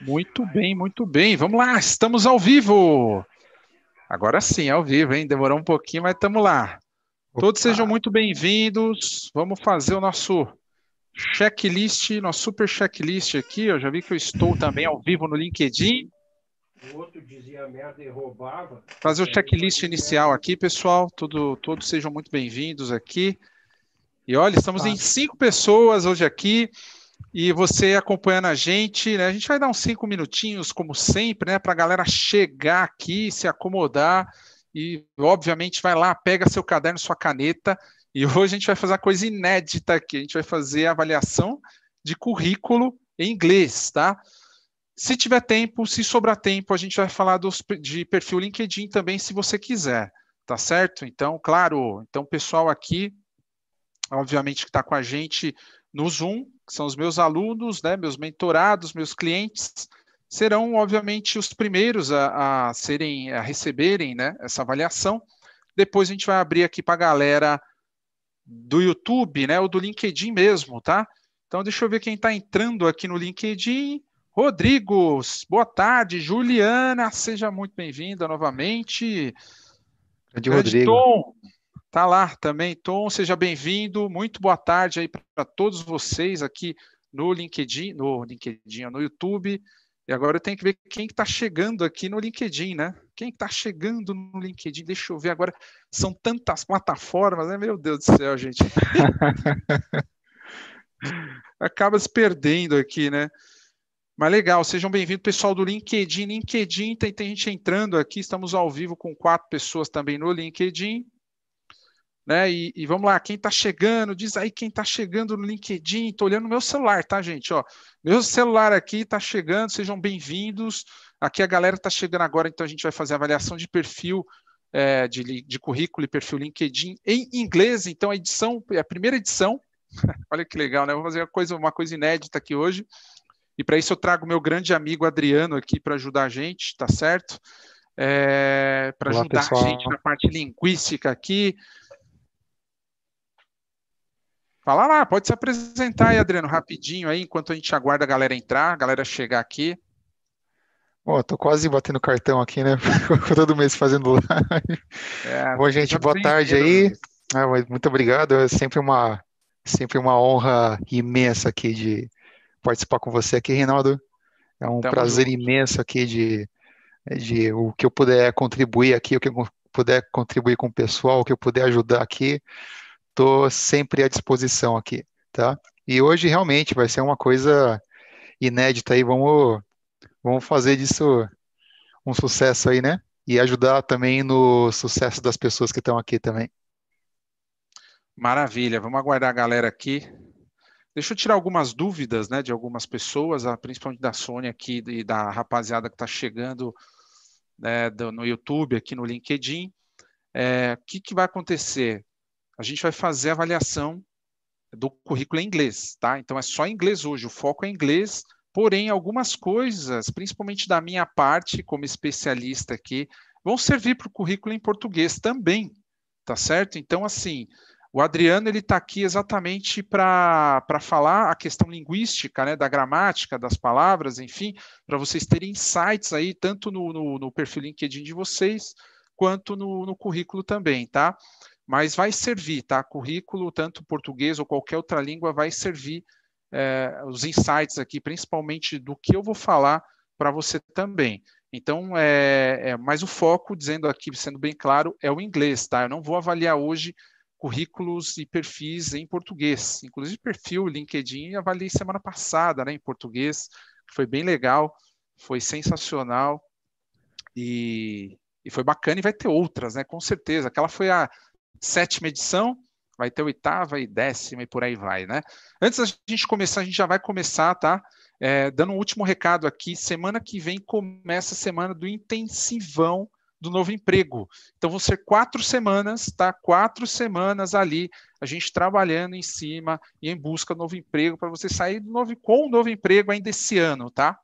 Muito bem, muito bem. Vamos lá, estamos ao vivo. Agora sim, ao vivo, hein? Demorou um pouquinho, mas estamos lá. Opa. Todos sejam muito bem-vindos. Vamos fazer o nosso checklist, nosso super checklist aqui. Eu já vi que eu estou também ao vivo no LinkedIn. O outro dizia merda e roubava. Fazer o é, checklist inicial aqui, pessoal. Tudo, todos sejam muito bem-vindos aqui. E olha, estamos em cinco pessoas hoje aqui e você acompanhando a gente. Né? A gente vai dar uns cinco minutinhos, como sempre, né? para a galera chegar aqui, se acomodar e, obviamente, vai lá, pega seu caderno, sua caneta. E hoje a gente vai fazer a coisa inédita aqui. A gente vai fazer a avaliação de currículo em inglês, tá? Se tiver tempo, se sobrar tempo, a gente vai falar dos, de perfil LinkedIn também, se você quiser, tá certo? Então, claro, então pessoal aqui, obviamente que está com a gente, no Zoom, que são os meus alunos, né, meus mentorados, meus clientes, serão, obviamente, os primeiros a, a serem, a receberem né, essa avaliação. Depois a gente vai abrir aqui para a galera do YouTube, né, ou do LinkedIn mesmo, tá? Então deixa eu ver quem está entrando aqui no LinkedIn. Rodrigo, boa tarde. Juliana, seja muito bem-vinda novamente. Grande Rodrigo. Tom, Tá lá também, Tom, seja bem-vindo. Muito boa tarde aí para todos vocês aqui no LinkedIn, no LinkedIn, no YouTube. E agora eu tenho que ver quem está que tá chegando aqui no LinkedIn, né? Quem está que tá chegando no LinkedIn? Deixa eu ver agora. São tantas plataformas, né? Meu Deus do céu, gente. Acaba se perdendo aqui, né? Mas legal, sejam bem-vindos, pessoal do LinkedIn. LinkedIn, tem, tem gente entrando aqui, estamos ao vivo com quatro pessoas também no LinkedIn. Né? E, e vamos lá, quem está chegando, diz aí quem está chegando no LinkedIn, estou olhando meu celular, tá, gente? Ó, meu celular aqui está chegando, sejam bem-vindos. Aqui a galera está chegando agora, então a gente vai fazer avaliação de perfil é, de, de, currículo e perfil LinkedIn em inglês. Então, a edição, é a primeira edição, olha que legal, né? Vou fazer uma coisa, uma coisa inédita aqui hoje. E para isso eu trago meu grande amigo Adriano aqui para ajudar a gente, tá certo? É, para ajudar pessoal. a gente na parte linguística aqui. Fala lá, pode se apresentar aí, Adriano, rapidinho aí, enquanto a gente aguarda a galera entrar, a galera chegar aqui. Pô, tô quase batendo cartão aqui, né? Todo mês fazendo live. É, Bom, gente, boa tarde aí. Ah, muito obrigado. É sempre uma, sempre uma honra imensa aqui de participar com você aqui, Reinaldo. É um Tamo prazer junto. imenso aqui de, de o que eu puder contribuir aqui, o que eu puder contribuir com o pessoal, o que eu puder ajudar aqui estou sempre à disposição aqui, tá? E hoje realmente vai ser uma coisa inédita aí, vamos, vamos fazer disso um sucesso aí, né? E ajudar também no sucesso das pessoas que estão aqui também. Maravilha, vamos aguardar a galera aqui. Deixa eu tirar algumas dúvidas, né, de algumas pessoas, ah, principalmente da Sônia aqui e da rapaziada que está chegando né, do, no YouTube, aqui no LinkedIn. É, o é, que, que vai acontecer? a gente vai fazer a avaliação do currículo em inglês, tá? Então é só inglês hoje, o foco é inglês, porém algumas coisas, principalmente da minha parte como especialista aqui, vão servir para o currículo em português também, tá certo? Então assim, o Adriano ele está aqui exatamente para falar a questão linguística, né, da gramática, das palavras, enfim, para vocês terem insights aí tanto no, no, no, perfil LinkedIn de vocês quanto no, no currículo também, tá? mas vai servir, tá? Currículo, tanto português ou qualquer outra língua, vai servir é, os insights aqui, principalmente do que eu vou falar para você também. Então, é, é, mas o foco, dizendo aqui, sendo bem claro, é o inglês, tá? Eu não vou avaliar hoje currículos e perfis em português. Inclusive, perfil LinkedIn avaliei semana passada, né, em português, foi bem legal, foi sensacional e, e foi bacana e vai ter outras, né? Com certeza. Aquela foi a, sétima edição, vai ter oitava e décima e por aí vai, né? Antes da gente começar, a gente já vai começar, tá? É, dando um último recado aqui, semana que vem começa a semana do intensivão do novo emprego. Então vão ser quatro semanas, tá? Quatro semanas ali, a gente trabalhando em cima e em busca do novo emprego para você sair do novo com o novo emprego ainda esse ano, tá?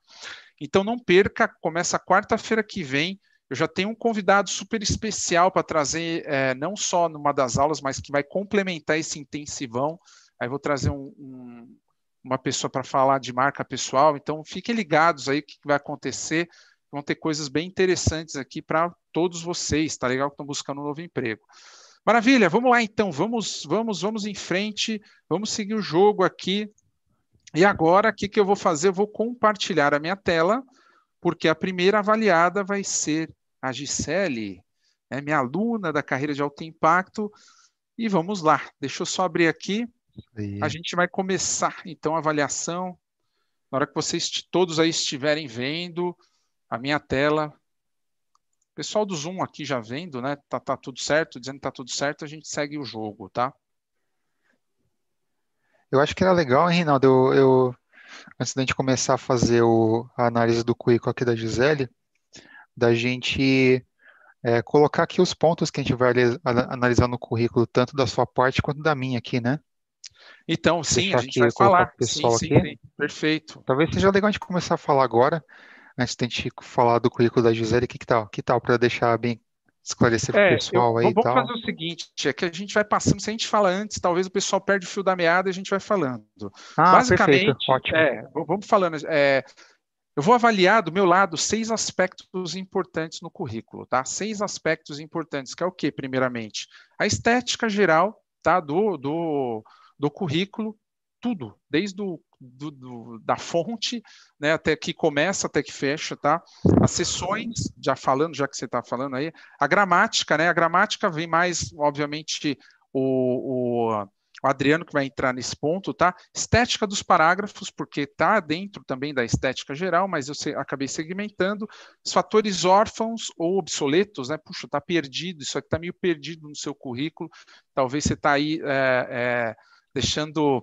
Então não perca, começa quarta-feira que vem eu já tenho um convidado super especial para trazer, é, não só numa das aulas, mas que vai complementar esse intensivão. Aí vou trazer um, um, uma pessoa para falar de marca pessoal. Então, fiquem ligados aí o que vai acontecer. Vão ter coisas bem interessantes aqui para todos vocês, tá legal? Que estão buscando um novo emprego. Maravilha, vamos lá então, vamos, vamos, vamos em frente, vamos seguir o jogo aqui. E agora, o que, que eu vou fazer? Eu vou compartilhar a minha tela, porque a primeira avaliada vai ser a Gisele, é minha aluna da carreira de alto impacto. E vamos lá, deixa eu só abrir aqui. A gente vai começar então a avaliação. Na hora que vocês todos aí estiverem vendo a minha tela, o pessoal do Zoom aqui já vendo, né? Tá, tá tudo certo, dizendo que tá tudo certo, a gente segue o jogo, tá? Eu acho que era legal, hein, Reinaldo? Eu, eu antes da gente começar a fazer o, a análise do currículo aqui da Gisele, da gente é, colocar aqui os pontos que a gente vai analisar no currículo, tanto da sua parte quanto da minha aqui, né? Então, sim, a gente vai falar. Pessoal sim, aqui. Sim, perfeito. Talvez seja legal a gente começar a falar agora, antes de a gente falar do currículo da Gisele, que, que tal? Que tal para deixar bem esclarecido é, para o pessoal eu, aí e tal? Vamos fazer o seguinte, é que a gente vai passando, se a gente fala antes, talvez o pessoal perde o fio da meada e a gente vai falando. Ah, Basicamente, perfeito, ótimo. É, vamos falando, é, eu vou avaliar do meu lado seis aspectos importantes no currículo, tá? Seis aspectos importantes, que é o que, primeiramente? A estética geral, tá? Do, do, do currículo, tudo, desde o, do, do, da fonte, né, até que começa, até que fecha, tá? As sessões, já falando, já que você está falando aí, a gramática, né? A gramática vem mais, obviamente, o, o o Adriano que vai entrar nesse ponto, tá? Estética dos parágrafos, porque tá dentro também da estética geral, mas eu se, acabei segmentando. Os fatores órfãos ou obsoletos, né? Puxa, tá perdido, isso aqui tá meio perdido no seu currículo, talvez você tá aí é, é, deixando,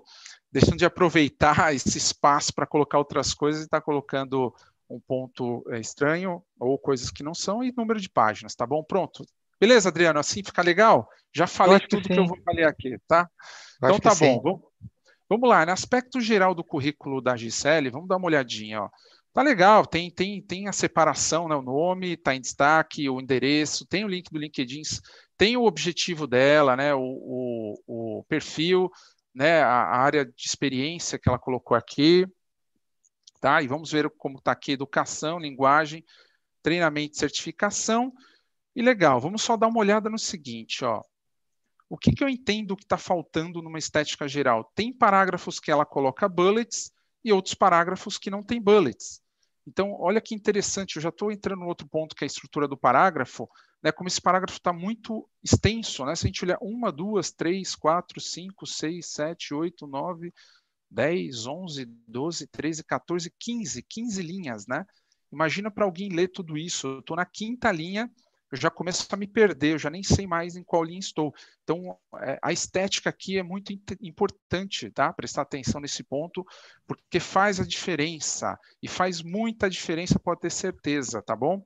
deixando de aproveitar esse espaço para colocar outras coisas e tá colocando um ponto é, estranho ou coisas que não são e número de páginas, tá bom? Pronto, Beleza, Adriano? Assim fica legal? Já falei que tudo sim. que eu vou falar aqui, tá? então tá bom. Vamos, vamos lá. No aspecto geral do currículo da Gisele, vamos dar uma olhadinha. Ó. Tá legal, tem, tem, tem a separação, né, o nome, tá em destaque, o endereço, tem o link do LinkedIn, tem o objetivo dela, né, o, o, o perfil, né, a, a área de experiência que ela colocou aqui, tá? E vamos ver como está aqui educação, linguagem, treinamento e certificação. E legal, vamos só dar uma olhada no seguinte, ó. O que, que eu entendo que está faltando numa estética geral? Tem parágrafos que ela coloca bullets e outros parágrafos que não tem bullets. Então, olha que interessante, eu já estou entrando no outro ponto que é a estrutura do parágrafo, né, como esse parágrafo está muito extenso, né, se a gente olhar uma, duas, três, quatro, cinco, seis, sete, oito, nove, 10, 11, 12, 13, 14, 15, 15 linhas, né? Imagina para alguém ler tudo isso. Eu estou na quinta linha eu já começo a me perder, eu já nem sei mais em qual linha estou. Então, é, a estética aqui é muito importante, tá? Prestar atenção nesse ponto, porque faz a diferença, e faz muita diferença, pode ter certeza, tá bom?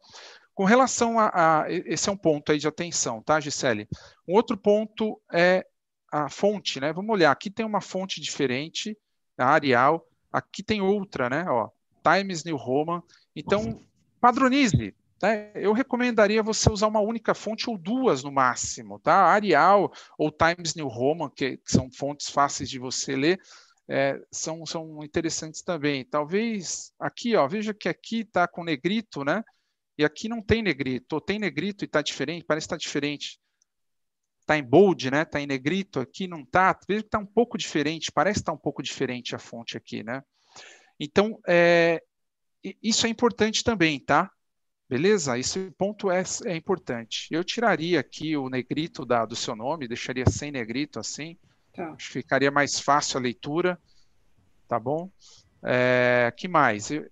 Com relação a, a esse é um ponto aí de atenção, tá, Gisele? Um outro ponto é a fonte, né? Vamos olhar, aqui tem uma fonte diferente, a Arial, aqui tem outra, né? Ó, Times New Roman. Então, uhum. padronize, né, eu recomendaria você usar uma única fonte ou duas no máximo, tá? Arial ou Times New Roman, que, são fontes fáceis de você ler, é, são, são interessantes também. Talvez aqui, ó, veja que aqui está com negrito, né? E aqui não tem negrito, ou tem negrito e está diferente, parece que está diferente. Está em bold, né? Está em negrito aqui, não está. Veja que está um pouco diferente, parece que está um pouco diferente a fonte aqui, né? Então, é, isso é importante também, tá? Beleza? Esse ponto é, é importante. Eu tiraria aqui o negrito da, do seu nome, deixaria sem negrito assim. Tá. Acho que ficaria mais fácil a leitura. Tá bom? É, que mais? Eu,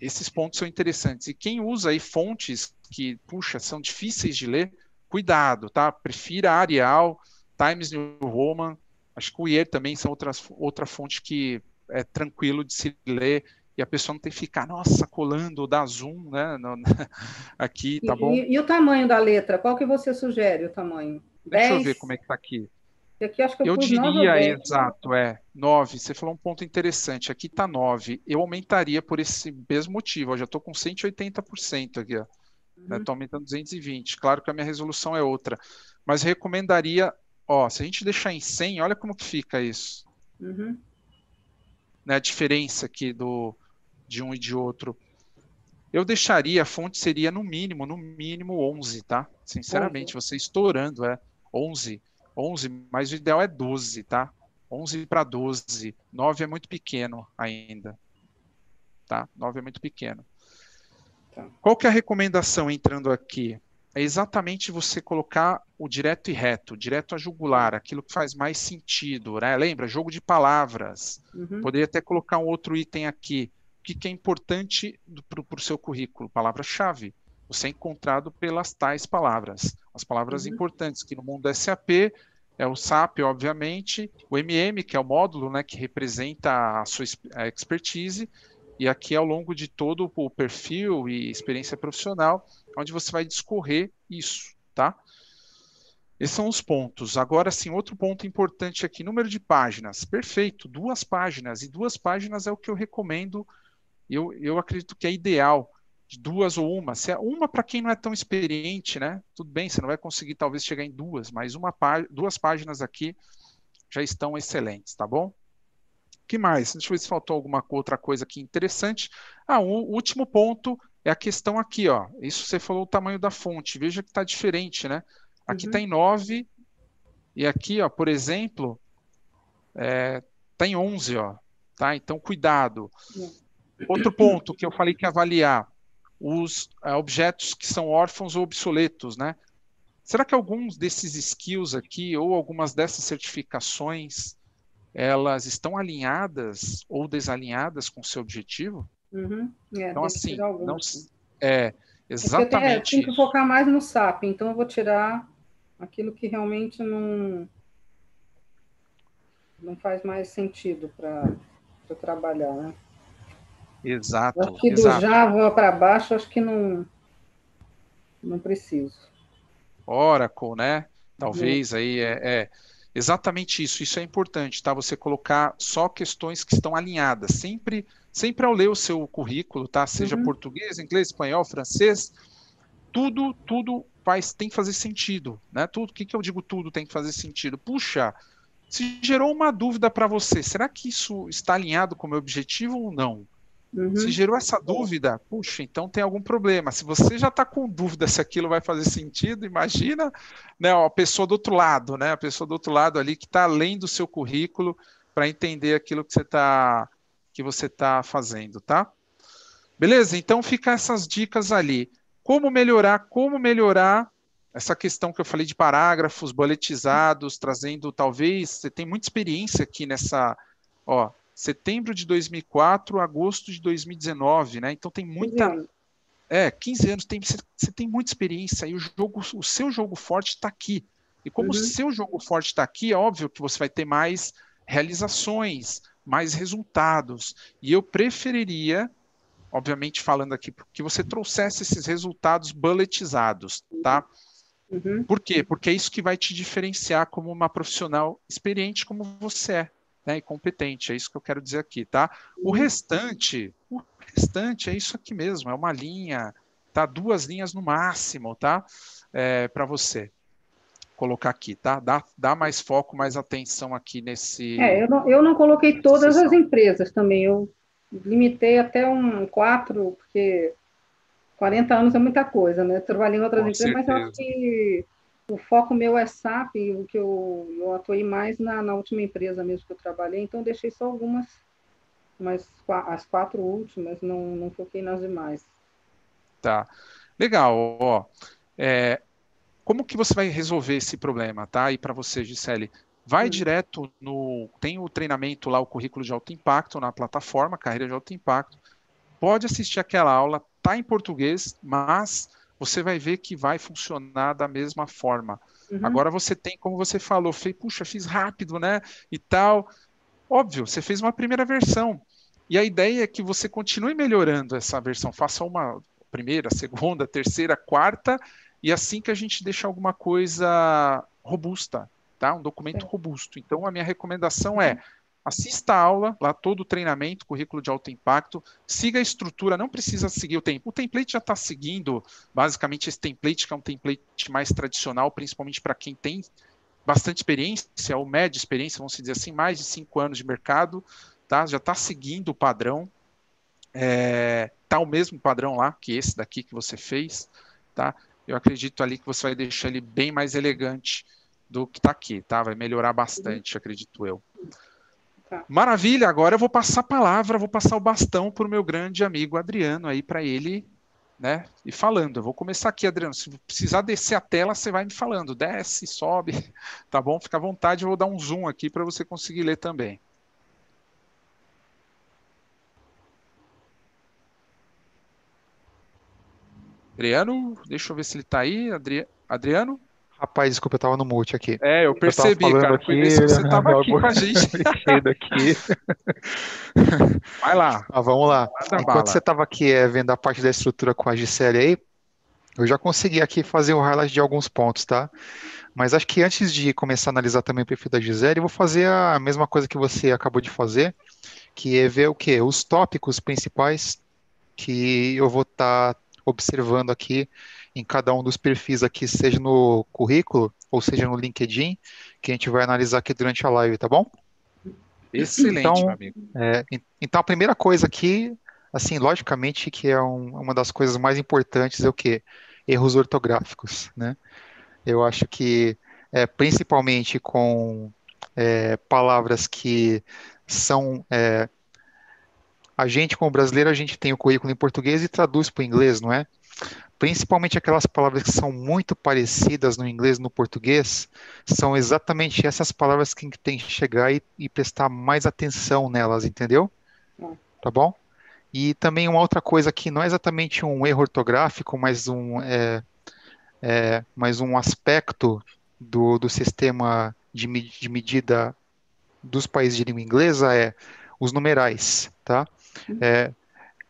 esses pontos são interessantes. E quem usa aí fontes que, puxa, são difíceis de ler, cuidado, tá? Prefira Arial, Times New Roman, acho que o IER também são outras, outra fonte que é tranquilo de se ler e a pessoa não tem que ficar, nossa, colando o dar zoom, né? No, aqui, tá bom? E, e, o tamanho da letra? Qual que você sugere o tamanho? Deixa 10? eu ver como é que tá aqui. Aqui, eu, eu diria, exato, é, 9. Você falou um ponto interessante, aqui tá 9. Eu aumentaria por esse mesmo motivo, eu já estou com 180% aqui, ó. Uhum. Estou né, aumentando 220. Claro que a minha resolução é outra. Mas recomendaria, ó, se a gente deixar em 100, olha como que fica isso. Uhum. Né, a diferença aqui do, de um e de outro, eu deixaria, a fonte seria no mínimo, no mínimo 11, tá? Sinceramente, 11. você estourando, é 11, 11, mas o ideal é 12, tá? 11 para 12, 9 é muito pequeno ainda, tá? 9 é muito pequeno. Tá. Qual que é a recomendação entrando aqui? É exatamente você colocar o direto e reto, direto a jugular, aquilo que faz mais sentido, né? Lembra? Jogo de palavras. Uhum. Poderia até colocar um outro item aqui, que, que é importante para o seu currículo? Palavra-chave. Você é encontrado pelas tais palavras, as palavras uhum. importantes, que no mundo é SAP é o SAP, obviamente, o MM, que é o módulo né, que representa a sua a expertise, e aqui ao longo de todo o perfil e experiência profissional, onde você vai discorrer isso, tá? Esses são os pontos. Agora, sim, outro ponto importante aqui: número de páginas. Perfeito, duas páginas. E duas páginas é o que eu recomendo eu, eu acredito que é ideal duas ou uma. Se é uma para quem não é tão experiente, né? Tudo bem, você não vai conseguir talvez chegar em duas, mas uma duas páginas aqui já estão excelentes, tá bom? Que mais? Deixa eu ver se faltou alguma outra coisa aqui interessante. Ah, o último ponto é a questão aqui, ó. Isso você falou o tamanho da fonte. Veja que está diferente, né? Aqui está uhum. em 9 e aqui, ó, por exemplo, está é, tá em 11, ó. Tá? Então, cuidado. Yeah. Outro ponto que eu falei que avaliar os eh, objetos que são órfãos ou obsoletos, né? Será que alguns desses skills aqui ou algumas dessas certificações elas estão alinhadas ou desalinhadas com o seu objetivo? Uhum. É, então assim, não é exatamente. É porque eu tenho, é, eu tenho que focar mais no SAP, então eu vou tirar aquilo que realmente não não faz mais sentido para trabalhar, né? Exato. Acho que exato. do Java para baixo, acho que não, não preciso. Oracle, né? Talvez aí é, é, exatamente isso. Isso é importante, tá? Você colocar só questões que estão alinhadas. Sempre, sempre ao ler o seu currículo, tá? Seja uhum. português, inglês, espanhol, francês, tudo, tudo faz, tem que fazer sentido, né? Tudo, o que, que eu digo tudo tem que fazer sentido? Puxa, se gerou uma dúvida para você, será que isso está alinhado com o meu objetivo ou não? Uhum. Se gerou essa dúvida, puxa, então tem algum problema. Se você já está com dúvida se aquilo vai fazer sentido, imagina né, a pessoa do outro lado, né? A pessoa do outro lado ali que está além do seu currículo para entender aquilo que você está que você tá fazendo, tá? Beleza? Então fica essas dicas ali. Como melhorar, como melhorar essa questão que eu falei de parágrafos boletizados, trazendo talvez, você tem muita experiência aqui nessa, ó, setembro de 2004, agosto de 2019, né? Então tem muita. É, 15 anos, tem, você tem muita experiência e o, jogo, o seu jogo forte está aqui. E como uhum. o seu jogo forte está aqui, é óbvio que você vai ter mais realizações, mais resultados. E eu preferiria, obviamente falando aqui, que você trouxesse esses resultados bulletizados, tá? Uhum. Por quê? Porque é isso que vai te diferenciar como uma profissional experiente como você é né, e competente. É isso que eu quero dizer aqui, tá? O uhum. restante, o restante é isso aqui mesmo, é uma linha, tá? Duas linhas no máximo, tá? É, Para você colocar aqui, tá? Dá, dá mais foco, mais atenção aqui nesse. É, eu não, eu não coloquei todas sessão. as empresas também. Eu limitei até um quatro, porque 40 anos é muita coisa, né? trabalhei em outras Com empresas, certeza. mas eu acho que o foco meu é SAP, o que eu, eu atuei mais na, na última empresa mesmo que eu trabalhei, então eu deixei só algumas, mas as quatro últimas, não, não foquei nas demais. Tá. Legal, ó. É, como que você vai resolver esse problema, tá? E para você, Gisele, vai hum. direto no. Tem o treinamento lá, o currículo de alto impacto na plataforma, carreira de alto impacto. Pode assistir aquela aula, tá em português, mas você vai ver que vai funcionar da mesma forma. Uhum. Agora você tem, como você falou, fez, puxa, fiz rápido, né? E tal. Óbvio, você fez uma primeira versão. E a ideia é que você continue melhorando essa versão, faça uma primeira, segunda, terceira, quarta, e assim que a gente deixa alguma coisa robusta, tá? Um documento é. robusto. Então a minha recomendação é uhum assista a aula, lá todo o treinamento, currículo de alto impacto, siga a estrutura, não precisa seguir o tempo. O template já está seguindo, basicamente, esse template, que é um template mais tradicional, principalmente para quem tem bastante experiência, ou média experiência, vamos dizer assim, mais de cinco anos de mercado, tá? já está seguindo o padrão, é, tá o mesmo padrão lá que esse daqui que você fez, tá? Eu acredito ali que você vai deixar ele bem mais elegante do que está aqui, tá? Vai melhorar bastante, acredito eu. Tá. Maravilha, agora eu vou passar a palavra, vou passar o bastão para o meu grande amigo Adriano aí para ele, né? E falando, eu vou começar aqui, Adriano. Se precisar descer a tela, você vai me falando. Desce, sobe, tá bom? Fica à vontade, eu vou dar um zoom aqui para você conseguir ler também. Adriano, deixa eu ver se ele está aí. Adri... Adriano? Rapaz, desculpa, eu tava no mute aqui. É, eu percebi, eu cara. Aqui, foi isso que você né, tava aqui com a gente. aqui. Vai lá. Ah, vamos lá. Enquanto bala. você tava aqui é, vendo a parte da estrutura com a Gisele aí, eu já consegui aqui fazer o highlight de alguns pontos, tá? Mas acho que antes de começar a analisar também o perfil da Gisele, eu vou fazer a mesma coisa que você acabou de fazer, que é ver o quê? Os tópicos principais que eu vou estar tá observando aqui em cada um dos perfis aqui, seja no currículo ou seja no LinkedIn, que a gente vai analisar aqui durante a live, tá bom? Excelente, então, meu amigo. É, então a primeira coisa aqui, assim, logicamente que é um, uma das coisas mais importantes é o que erros ortográficos, né? Eu acho que é, principalmente com é, palavras que são é, a gente como brasileiro a gente tem o currículo em português e traduz para o inglês, não é? principalmente aquelas palavras que são muito parecidas no inglês e no português, são exatamente essas palavras que tem que chegar e, e prestar mais atenção nelas, entendeu? É. Tá bom? E também uma outra coisa que não é exatamente um erro ortográfico, mas um, é, é mas um aspecto do, do sistema de, de medida dos países de língua inglesa é os numerais, tá? Uhum. É,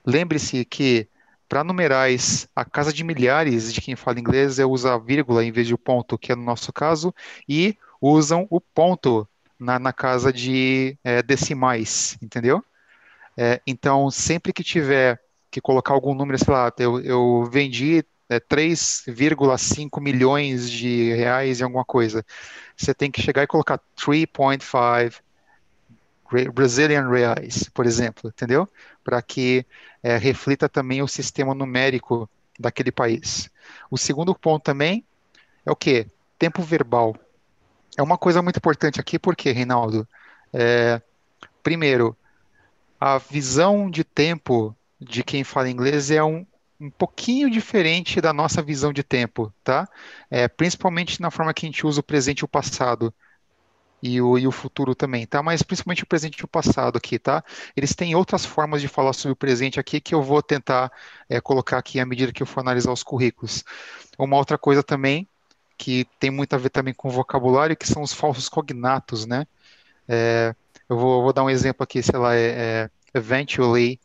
Lembre-se que para numerais, a casa de milhares de quem fala inglês é usar a vírgula em vez de o ponto, que é no nosso caso, e usam o ponto na, na casa de é, decimais, entendeu? É, então, sempre que tiver que colocar algum número, sei lá, eu, eu vendi é, 3,5 milhões de reais em alguma coisa, você tem que chegar e colocar 3,5 Brazilian reais, por exemplo, entendeu? para que é, reflita também o sistema numérico daquele país. O segundo ponto também é o que? Tempo verbal. É uma coisa muito importante aqui, porque, Reinaldo, é, primeiro, a visão de tempo de quem fala inglês é um, um pouquinho diferente da nossa visão de tempo, tá? É, principalmente na forma que a gente usa o presente e o passado e o, e o futuro também, tá? Mas principalmente o presente e o passado aqui, tá? Eles têm outras formas de falar sobre o presente aqui que eu vou tentar é, colocar aqui à medida que eu for analisar os currículos. Uma outra coisa também que tem muito a ver também com o vocabulário, que são os falsos cognatos, né? É, eu vou, vou, dar um exemplo aqui, sei lá, é, é eventually,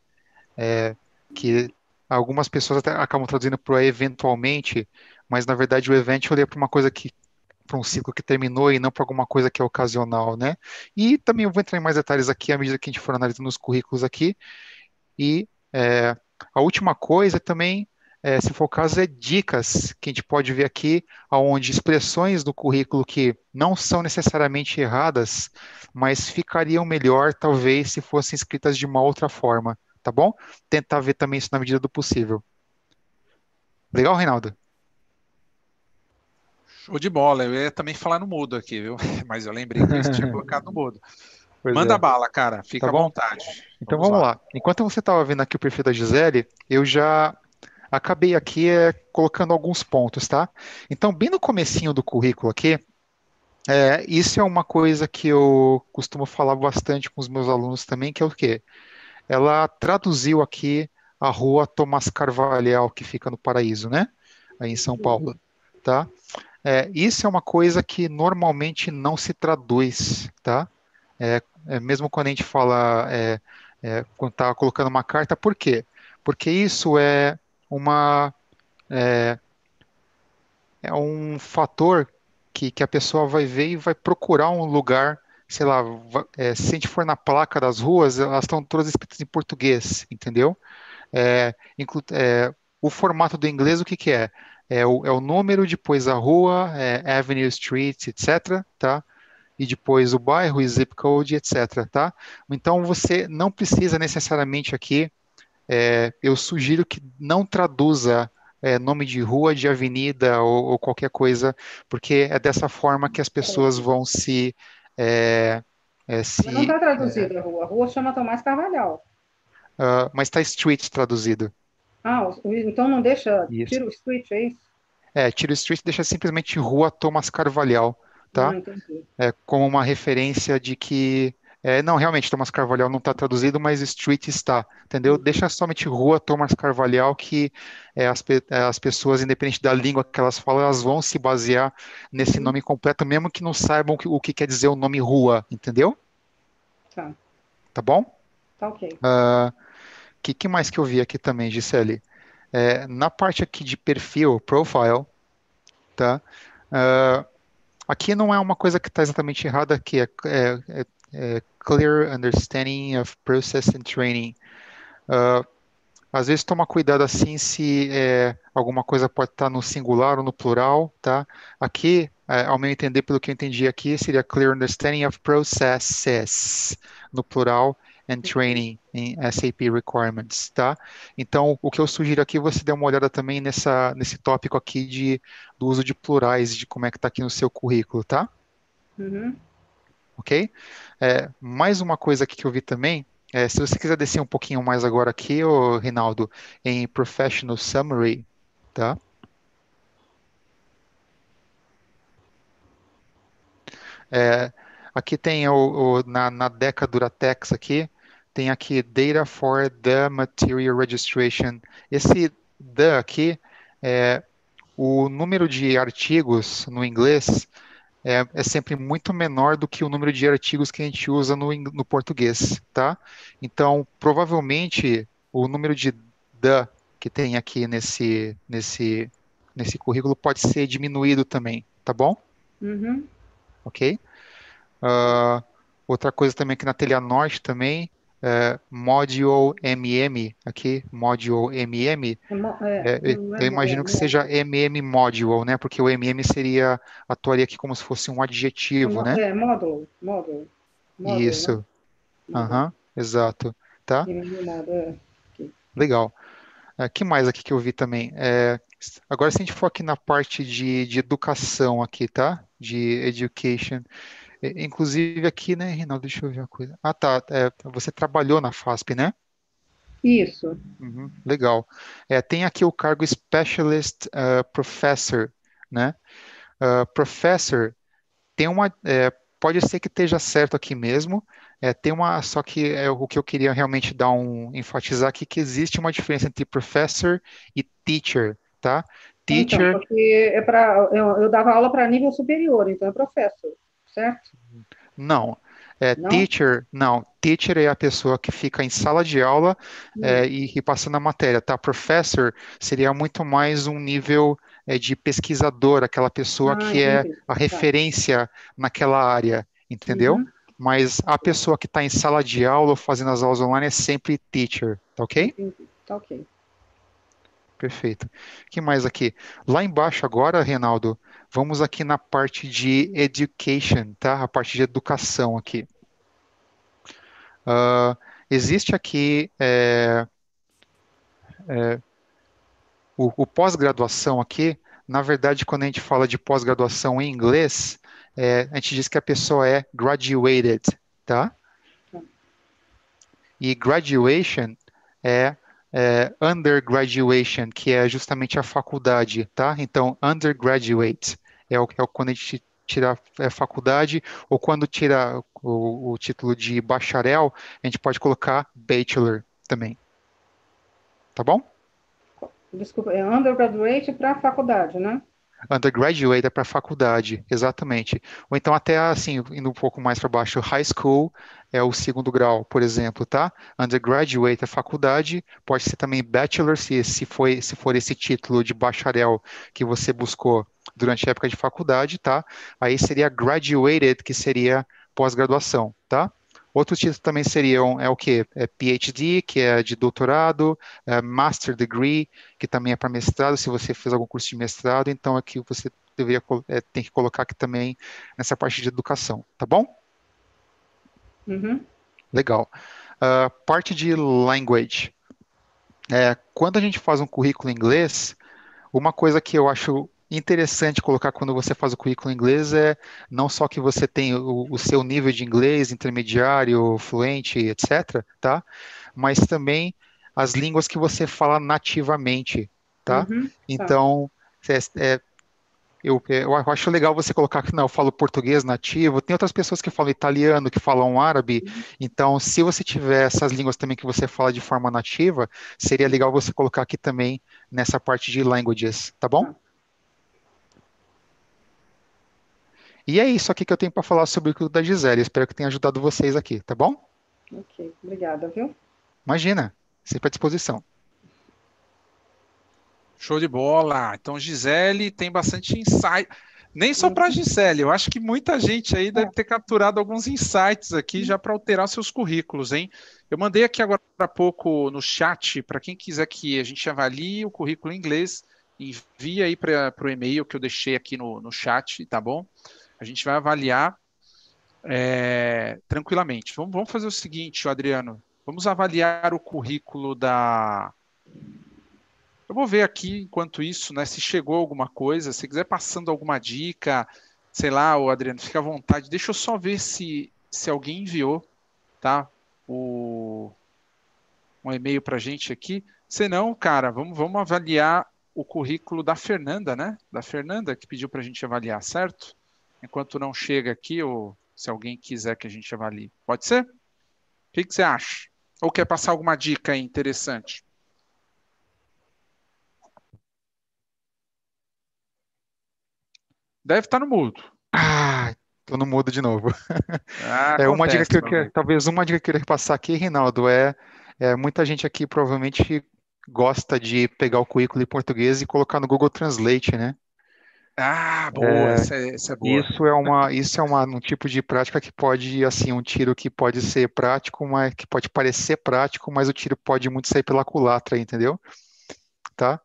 é, que algumas pessoas até acabam traduzindo para eventualmente, mas na verdade o eventually é para uma coisa que para um ciclo que terminou e não para alguma coisa que é ocasional, né? E também eu vou entrar em mais detalhes aqui à medida que a gente for analisando os currículos aqui. E é, a última coisa é também, é, se for o caso, é dicas que a gente pode ver aqui, aonde expressões do currículo que não são necessariamente erradas, mas ficariam melhor talvez se fossem escritas de uma outra forma, tá bom? Tentar ver também isso na medida do possível. Legal, Reinaldo? Show de bola. Eu ia também falar no mudo aqui, viu? Mas eu lembrei que eu tinha colocado no mudo. Pois Manda é. bala, cara. Fica tá à vontade. Então vamos, vamos lá. lá. Enquanto você estava vendo aqui o perfil da Gisele, eu já acabei aqui é, colocando alguns pontos, tá? Então, bem no comecinho do currículo aqui, é, isso é uma coisa que eu costumo falar bastante com os meus alunos também, que é o quê? Ela traduziu aqui a rua Tomás Carvalhal, que fica no Paraíso, né? Aí em São uhum. Paulo, tá? É, isso é uma coisa que normalmente não se traduz, tá? É, é, mesmo quando a gente fala, é, é, quando está colocando uma carta, por quê? Porque isso é uma é, é um fator que, que a pessoa vai ver e vai procurar um lugar, sei lá, é, se a gente for na placa das ruas, elas estão todas escritas em português, entendeu? É, é, o formato do inglês, o que, que é? é o, é o número, depois a rua, é Avenue, Street, etc, tá? E depois o bairro, e zip code, etc, tá? Então você não precisa necessariamente aqui, é, eu sugiro que não traduza é, nome de rua, de avenida ou, ou, qualquer coisa, porque é dessa forma que as pessoas vão se. É, é, se mas não está traduzido é. a rua. A rua chama Tomás Carvalhal. Uh, mas está street traduzido. Ah, então não deixa, isso. tira o street, é isso? É, tira o street, deixa simplesmente Rua Thomas Carvalhal, tá? Ah, é, como uma referência de que é, não, realmente, Thomas Carvalhal não está traduzido, mas Street está, entendeu? Uhum. Deixa somente rua Thomas Carvalhal, que é, as, é, as pessoas, independente da língua que elas falam, elas vão se basear nesse uhum. nome completo, mesmo que não saibam que, o que quer dizer o nome rua, entendeu? Tá. Tá bom? Tá ok. Uh, que, que mais que eu vi aqui também, Gisele? É, na parte aqui de perfil, profile, tá? Uh, aqui não é uma coisa que está exatamente errada aqui, é, é, é, é, clear understanding of process and training. Uh, às vezes toma cuidado assim se alguma coisa pode estar tá no singular ou no plural, tá? Aqui, ao meu entender, pelo que eu entendi aqui, seria clear understanding of processes no plural and uhum. Training em SAP Requirements, tá? Então, o que eu sugiro aqui é você dê uma olhada também nessa, nesse tópico aqui de, do uso de plurais, de como é que está aqui no seu currículo, tá? Uhum. Ok? É, mais uma coisa aqui que eu vi também, é, se você quiser descer um pouquinho mais agora aqui, ô, Rinaldo, em Professional Summary, tá? É, aqui tem o, o na, na Deca Duratex aqui, tem aqui Data for the Material Registration. Esse the aqui é o número de artigos no inglês é, é, sempre muito menor do que o número de artigos que a gente usa no, no português, tá? Então, provavelmente, o número de da que tem aqui nesse, nesse, nesse currículo pode ser diminuído também, tá bom? Uhum. Ok? Uh, outra coisa também aqui na telha norte também, é, module MM aqui, module MM, é, eu imagino que né? seja MM module né? Porque o MM seria, atuaria aqui como se fosse um adjetivo, né? É, module, né? Isso. Né? Uhum, exato. Tá? Legal. O que mais aqui que eu vi também? É, agora, se a gente for aqui na parte de, de educação aqui, tá? De education. É, inclusive aqui, né, Rinaldo, deixa eu ver uma coisa. Ah, tá, é, você trabalhou na FASP, né? Isso. Uhum, legal. É, tem aqui o cargo Specialist uh, Professor, né? Uh, professor tem uma... É, pode ser que esteja certo aqui mesmo, é, tem uma, só que é o que eu queria realmente dar um, enfatizar aqui, que existe uma diferença entre professor e teacher, tá? Então, teacher... Então, porque é pra, eu, eu dava aula para nível superior, então é professor certo? Não. É, não? Teacher, não. Teacher é a pessoa que fica em sala de aula hum. é, e, e, passando a matéria, tá? Professor seria muito mais um nível é, de pesquisador, aquela pessoa ah, que é a tá. referência tá. naquela área, entendeu? Uhum. Mas a pessoa que está em sala de aula ou fazendo as aulas online é sempre teacher, tá ok? Tá ok. Perfeito. O que mais aqui? Lá embaixo agora, Reinaldo, Vamos aqui na parte de education, tá? A parte de educação aqui. Uh, existe aqui é, é, o, o pós-graduação aqui. Na verdade, quando a gente fala de pós-graduação em inglês, é, a gente diz que a pessoa é graduated, tá? E graduation é é, undergraduation, que é justamente a faculdade, tá? Então, undergraduate é o, é quando a gente tira a é, faculdade, ou quando tira o, o título de bacharel, a gente pode colocar bachelor também. Tá bom? Desculpa, é undergraduate para faculdade, né? undergraduate é para faculdade, exatamente. Ou então até assim, indo um pouco mais para baixo, high school é o segundo grau, por exemplo, tá? Undergraduate é faculdade, pode ser também bachelor se, se, foi, se for esse título de bacharel que você buscou durante a época de faculdade, tá? Aí seria graduated, que seria pós-graduação, tá? Outros títulos também seriam, é o que? É PhD, que é de doutorado, é Master Degree, que também é para mestrado, se você fez algum curso de mestrado, então aqui você deveria, é, tem que colocar aqui também nessa parte de educação, tá bom? Uhum. Legal. Uh, parte de language. É, quando a gente faz um currículo em inglês, uma coisa que eu acho interessante colocar quando você faz o currículo em inglês é não só que você tem o, o seu nível de inglês intermediário, fluente, etc, tá? Mas também as línguas que você fala nativamente, tá? Uhum, tá. então, tá. É, é, eu, é, eu acho legal você colocar que não, eu falo português nativo, tem outras pessoas que falam italiano, que falam árabe, uhum. então se você tiver essas línguas também que você fala de forma nativa, seria legal você colocar aqui também nessa parte de languages, tá bom? Tá. E é isso aqui que eu tenho para falar sobre o currículo da Gisele. Espero que tenha ajudado vocês aqui, tá bom? Ok, obrigada, viu? Imagina, sempre à disposição. Show de bola. Então, Gisele tem bastante insight. Nem só para a Gisele, eu acho que muita gente aí deve é. ter capturado alguns insights aqui já para alterar seus currículos, hein? Eu mandei aqui agora há pouco no chat para quem quiser que a gente avalie o currículo em inglês, envia aí para o e-mail que eu deixei aqui no, no chat, tá bom? A gente vai avaliar é, tranquilamente. Vamos, vamos, fazer o seguinte, Adriano. Vamos avaliar o currículo da. Eu vou ver aqui, enquanto isso, né, se chegou alguma coisa. Se quiser passando alguma dica, sei lá, o Adriano, fica à vontade. Deixa eu só ver se, se alguém enviou, tá? O, um e-mail para a gente aqui. Senão, cara, vamos, vamos avaliar o currículo da Fernanda, né? Da Fernanda que pediu para a gente avaliar, certo? enquanto não chega aqui, ou se alguém quiser que a gente avalie. Pode ser? O que, que você acha? Ou quer passar alguma dica aí interessante? Deve estar no mudo. Ah, tô no mudo de novo. Ah, é acontece, uma dica que eu talvez uma dica que eu queria passar aqui, Reinaldo, é, é muita gente aqui provavelmente gosta de pegar o currículo em português e colocar no Google Translate, né? Ah, boa, é, essa, é, essa é boa. Isso é, uma, isso é uma, um tipo de prática que pode, assim, um tiro que pode ser prático, mas que pode parecer prático, mas o tiro pode muito sair pela culatra, entendeu? Tá?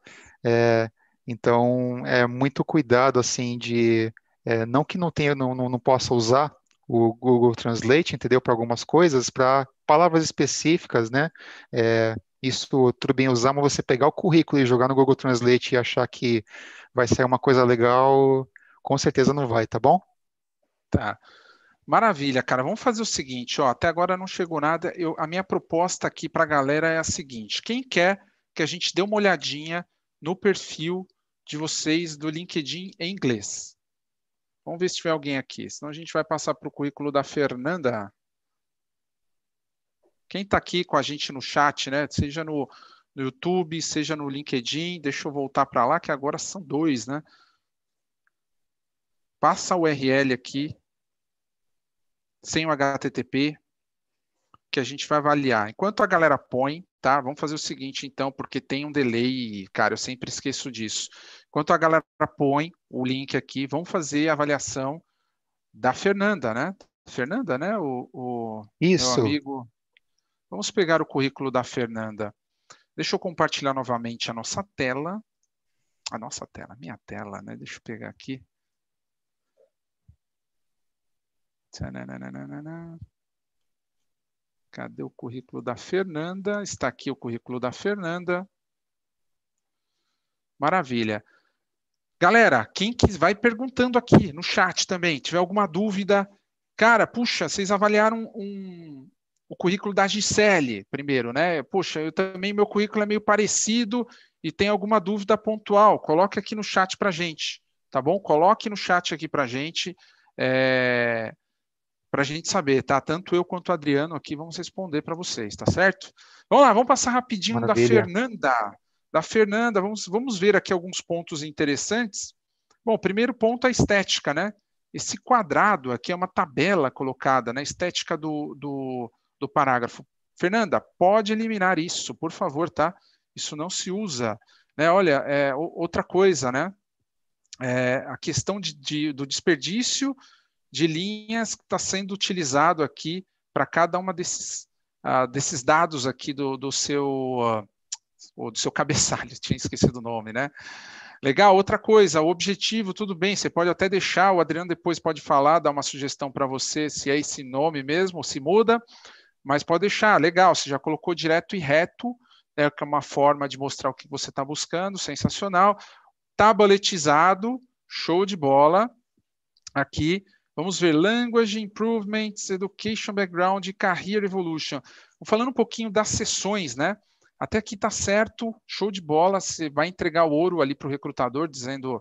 É, então, é muito cuidado, assim, de. É, não que não tenha, não, não, não possa usar o Google Translate, entendeu? Para algumas coisas, para palavras específicas, né? É, isso tudo bem usar, mas você pegar o currículo e jogar no Google Translate e achar que vai sair uma coisa legal, com certeza não vai, tá bom? Tá. Maravilha, cara. Vamos fazer o seguinte, ó, até agora não chegou nada. Eu, a minha proposta aqui para a galera é a seguinte: quem quer que a gente dê uma olhadinha no perfil de vocês do LinkedIn em inglês? Vamos ver se tiver alguém aqui. Senão a gente vai passar para o currículo da Fernanda. Quem está aqui com a gente no chat, né? Seja no, no YouTube, seja no LinkedIn. Deixa eu voltar para lá, que agora são dois, né? Passa a URL aqui, sem o HTTP, que a gente vai avaliar. Enquanto a galera põe, tá? Vamos fazer o seguinte, então, porque tem um delay, cara, eu sempre esqueço disso. Enquanto a galera põe o link aqui, vamos fazer a avaliação da Fernanda, né? Fernanda, né? O, o Isso. meu amigo. Vamos pegar o currículo da Fernanda. Deixa eu compartilhar novamente a nossa tela. A nossa tela, minha tela, né? Deixa eu pegar aqui. Cadê o currículo da Fernanda? Está aqui o currículo da Fernanda. Maravilha. Galera, quem que vai perguntando aqui no chat também, tiver alguma dúvida, cara, puxa, vocês avaliaram um, o currículo da Gisele, primeiro, né? Poxa, eu também, meu currículo é meio parecido e tem alguma dúvida pontual, coloque aqui no chat para gente, tá bom? Coloque no chat aqui para gente, é, para a gente saber, tá? Tanto eu quanto o Adriano aqui vamos responder para vocês, tá certo? Vamos lá, vamos passar rapidinho Maravilha. da Fernanda. Da Fernanda, vamos, vamos ver aqui alguns pontos interessantes. Bom, primeiro ponto a estética, né? Esse quadrado aqui é uma tabela colocada, né? Estética do, do do parágrafo. Fernanda, pode eliminar isso, por favor, tá? Isso não se usa. Né? Olha, é, outra coisa, né? É, a questão de, de, do desperdício de linhas que está sendo utilizado aqui para cada uma desses, uh, desses dados aqui do, do seu uh, do seu cabeçalho, tinha esquecido o nome, né? Legal, outra coisa, o objetivo, tudo bem, você pode até deixar, o Adriano depois pode falar, dar uma sugestão para você se é esse nome mesmo, ou se muda. Mas pode deixar, legal, você já colocou direto e reto, né, que é uma forma de mostrar o que você está buscando, sensacional. Tabletizado, tá show de bola. Aqui, vamos ver Language Improvements, Education Background e Career Evolution. Vou falando um pouquinho das sessões, né? Até aqui está certo, show de bola, você vai entregar o ouro ali para o recrutador, dizendo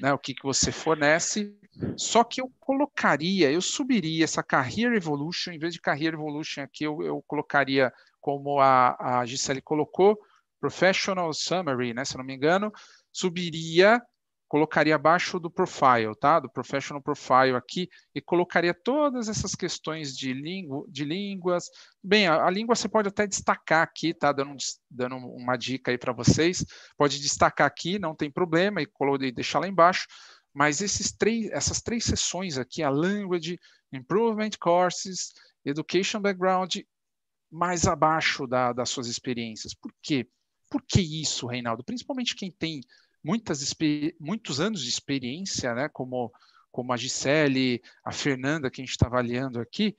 né, o que, que você fornece. Só que eu colocaria, eu subiria essa Career Evolution, em vez de Career Evolution aqui, eu, eu colocaria, como a, a Gisele colocou, Professional Summary, né, se não me engano, subiria, colocaria abaixo do profile, tá? Do Professional Profile aqui, e colocaria todas essas questões de, lingu, de línguas. Bem, a, a, língua você pode até destacar aqui, tá? Dando, dando uma dica aí para vocês. Pode destacar aqui, não tem problema, e, e deixar lá embaixo mas esses três, essas três sessões aqui, a Language, Improvement Courses, Education Background, mais abaixo da, das suas experiências. Por quê? Por que isso, Reinaldo? Principalmente quem tem muitas, muitos anos de experiência, né, como, como a Gisele, a Fernanda, que a gente está avaliando aqui,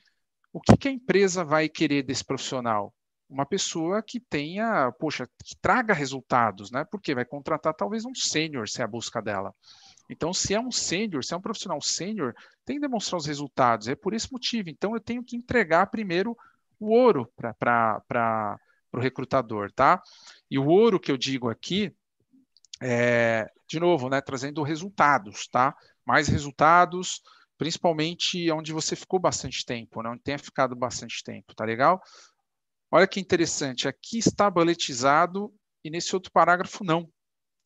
o que, que, a empresa vai querer desse profissional? Uma pessoa que tenha, poxa, que traga resultados, né? Porque vai contratar talvez um sênior, se é a busca dela. Então, se é um sênior, se é um profissional sênior, tem que demonstrar os resultados. É por esse motivo. Então, eu tenho que entregar primeiro o ouro para o recrutador, tá? E o ouro que eu digo aqui é, de novo, né, trazendo resultados, tá? Mais resultados, principalmente onde você ficou bastante tempo, né, onde tenha ficado bastante tempo, tá legal? Olha que interessante, aqui está bulletizado e nesse outro parágrafo não,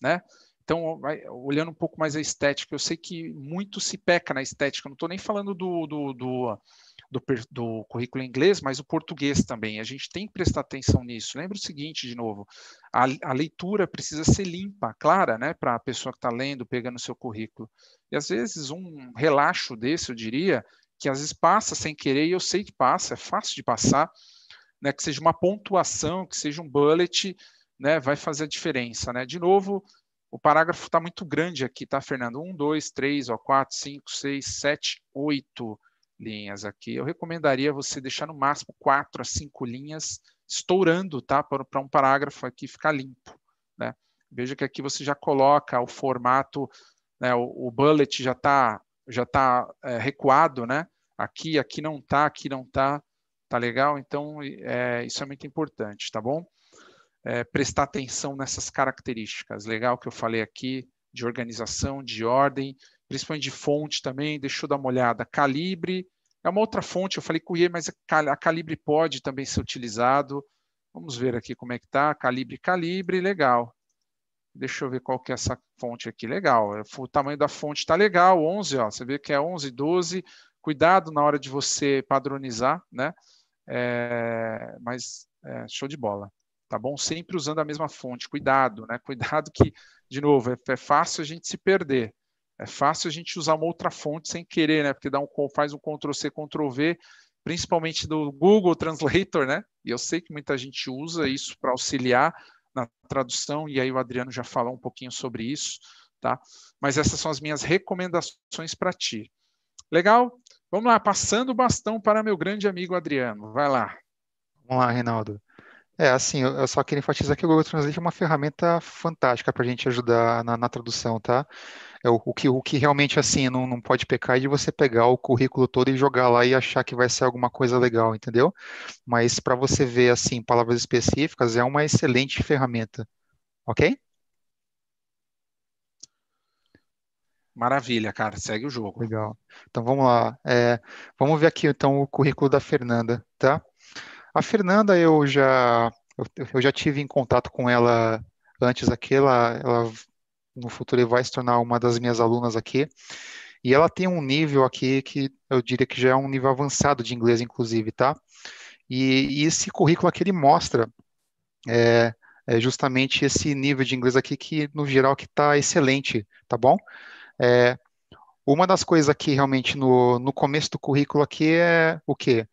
né? Então, olhando um pouco mais a estética, eu sei que muito se peca na estética, não estou nem falando do, do, do, do, do currículo inglês, mas o português também. A gente tem que prestar atenção nisso. Lembra o seguinte, de novo, a, a leitura precisa ser limpa, clara, né, para a pessoa que está lendo, pegando o seu currículo. E às vezes um relaxo desse, eu diria, que às vezes passa sem querer, e eu sei que passa, é fácil de passar, né, que seja uma pontuação, que seja um bullet, né, vai fazer a diferença. Né? De novo, o parágrafo está muito grande aqui, tá, Fernando? Um, dois, três, ó, quatro, cinco, seis, sete, oito linhas aqui. Eu recomendaria você deixar no máximo quatro a cinco linhas, estourando, tá? Para um parágrafo aqui ficar limpo, né? Veja que aqui você já coloca o formato, né, o, o bullet já está já tá, é, recuado, né? Aqui, aqui não tá, aqui não tá, tá legal? Então, é, isso é muito importante, tá bom? é, prestar atenção nessas características. Legal que eu falei aqui de organização, de ordem, principalmente de fonte também, deixa eu dar uma olhada. Calibre é uma outra fonte, eu falei com o IE, mas a Calibre pode também ser utilizado. Vamos ver aqui como é que tá. Calibre, calibre, legal. Deixa eu ver qual que é essa fonte aqui. Legal, é, o tamanho da fonte está legal, 11, ó, você vê que é 11, 12. Cuidado na hora de você padronizar, né? É, mas é, show de bola tá bom? Sempre usando a mesma fonte, cuidado, né? Cuidado que, de novo, é, é fácil a gente se perder, é fácil a gente usar uma outra fonte sem querer, né? Porque dá um, faz um Ctrl+C, Ctrl+V, principalmente do Google Translator, né? E eu sei que muita gente usa isso para auxiliar na tradução, e aí o Adriano já falou um pouquinho sobre isso, tá? Mas essas são as minhas recomendações para ti. Legal? Vamos lá, passando o bastão para meu grande amigo Adriano. Vai lá. Vamos lá, Reinaldo. É, assim, eu só queria enfatizar que o Google Translate é uma ferramenta fantástica para a gente ajudar na, na tradução, tá? É o, o, que, o que realmente, assim, não, não pode pecar é de você pegar o currículo todo e jogar lá e achar que vai ser alguma coisa legal, entendeu? Mas para você ver, assim, palavras específicas, é uma excelente ferramenta, ok? Maravilha, cara, segue o jogo. Legal. Então vamos lá. É, vamos ver aqui, então, o currículo da Fernanda, tá? A Fernanda, eu já, eu, eu já tive em contato com ela antes aqui, ela, ela no futuro vai se tornar uma das minhas alunas aqui. E ela tem um nível aqui que eu diria que já é um nível avançado de inglês, inclusive, tá? E, e esse currículo aqui ele mostra é, é justamente esse nível de inglês aqui que, no geral, que está excelente, tá bom? É, uma das coisas aqui realmente no, no começo do currículo aqui é o quê?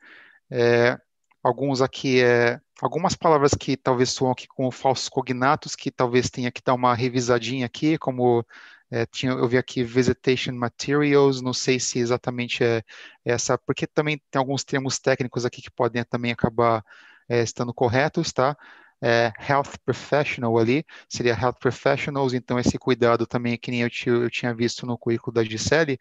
É, alguns aqui é algumas palavras que talvez soam aqui como falsos cognatos, que talvez tenha que dar uma revisadinha aqui, como é, tinha, eu vi aqui vegetation materials, não sei se exatamente é essa, porque também tem alguns termos técnicos aqui que podem também acabar é, estando corretos, tá? É, health professional ali, seria health professionals, então esse cuidado também, que nem eu, eu tinha visto no currículo da Gisele,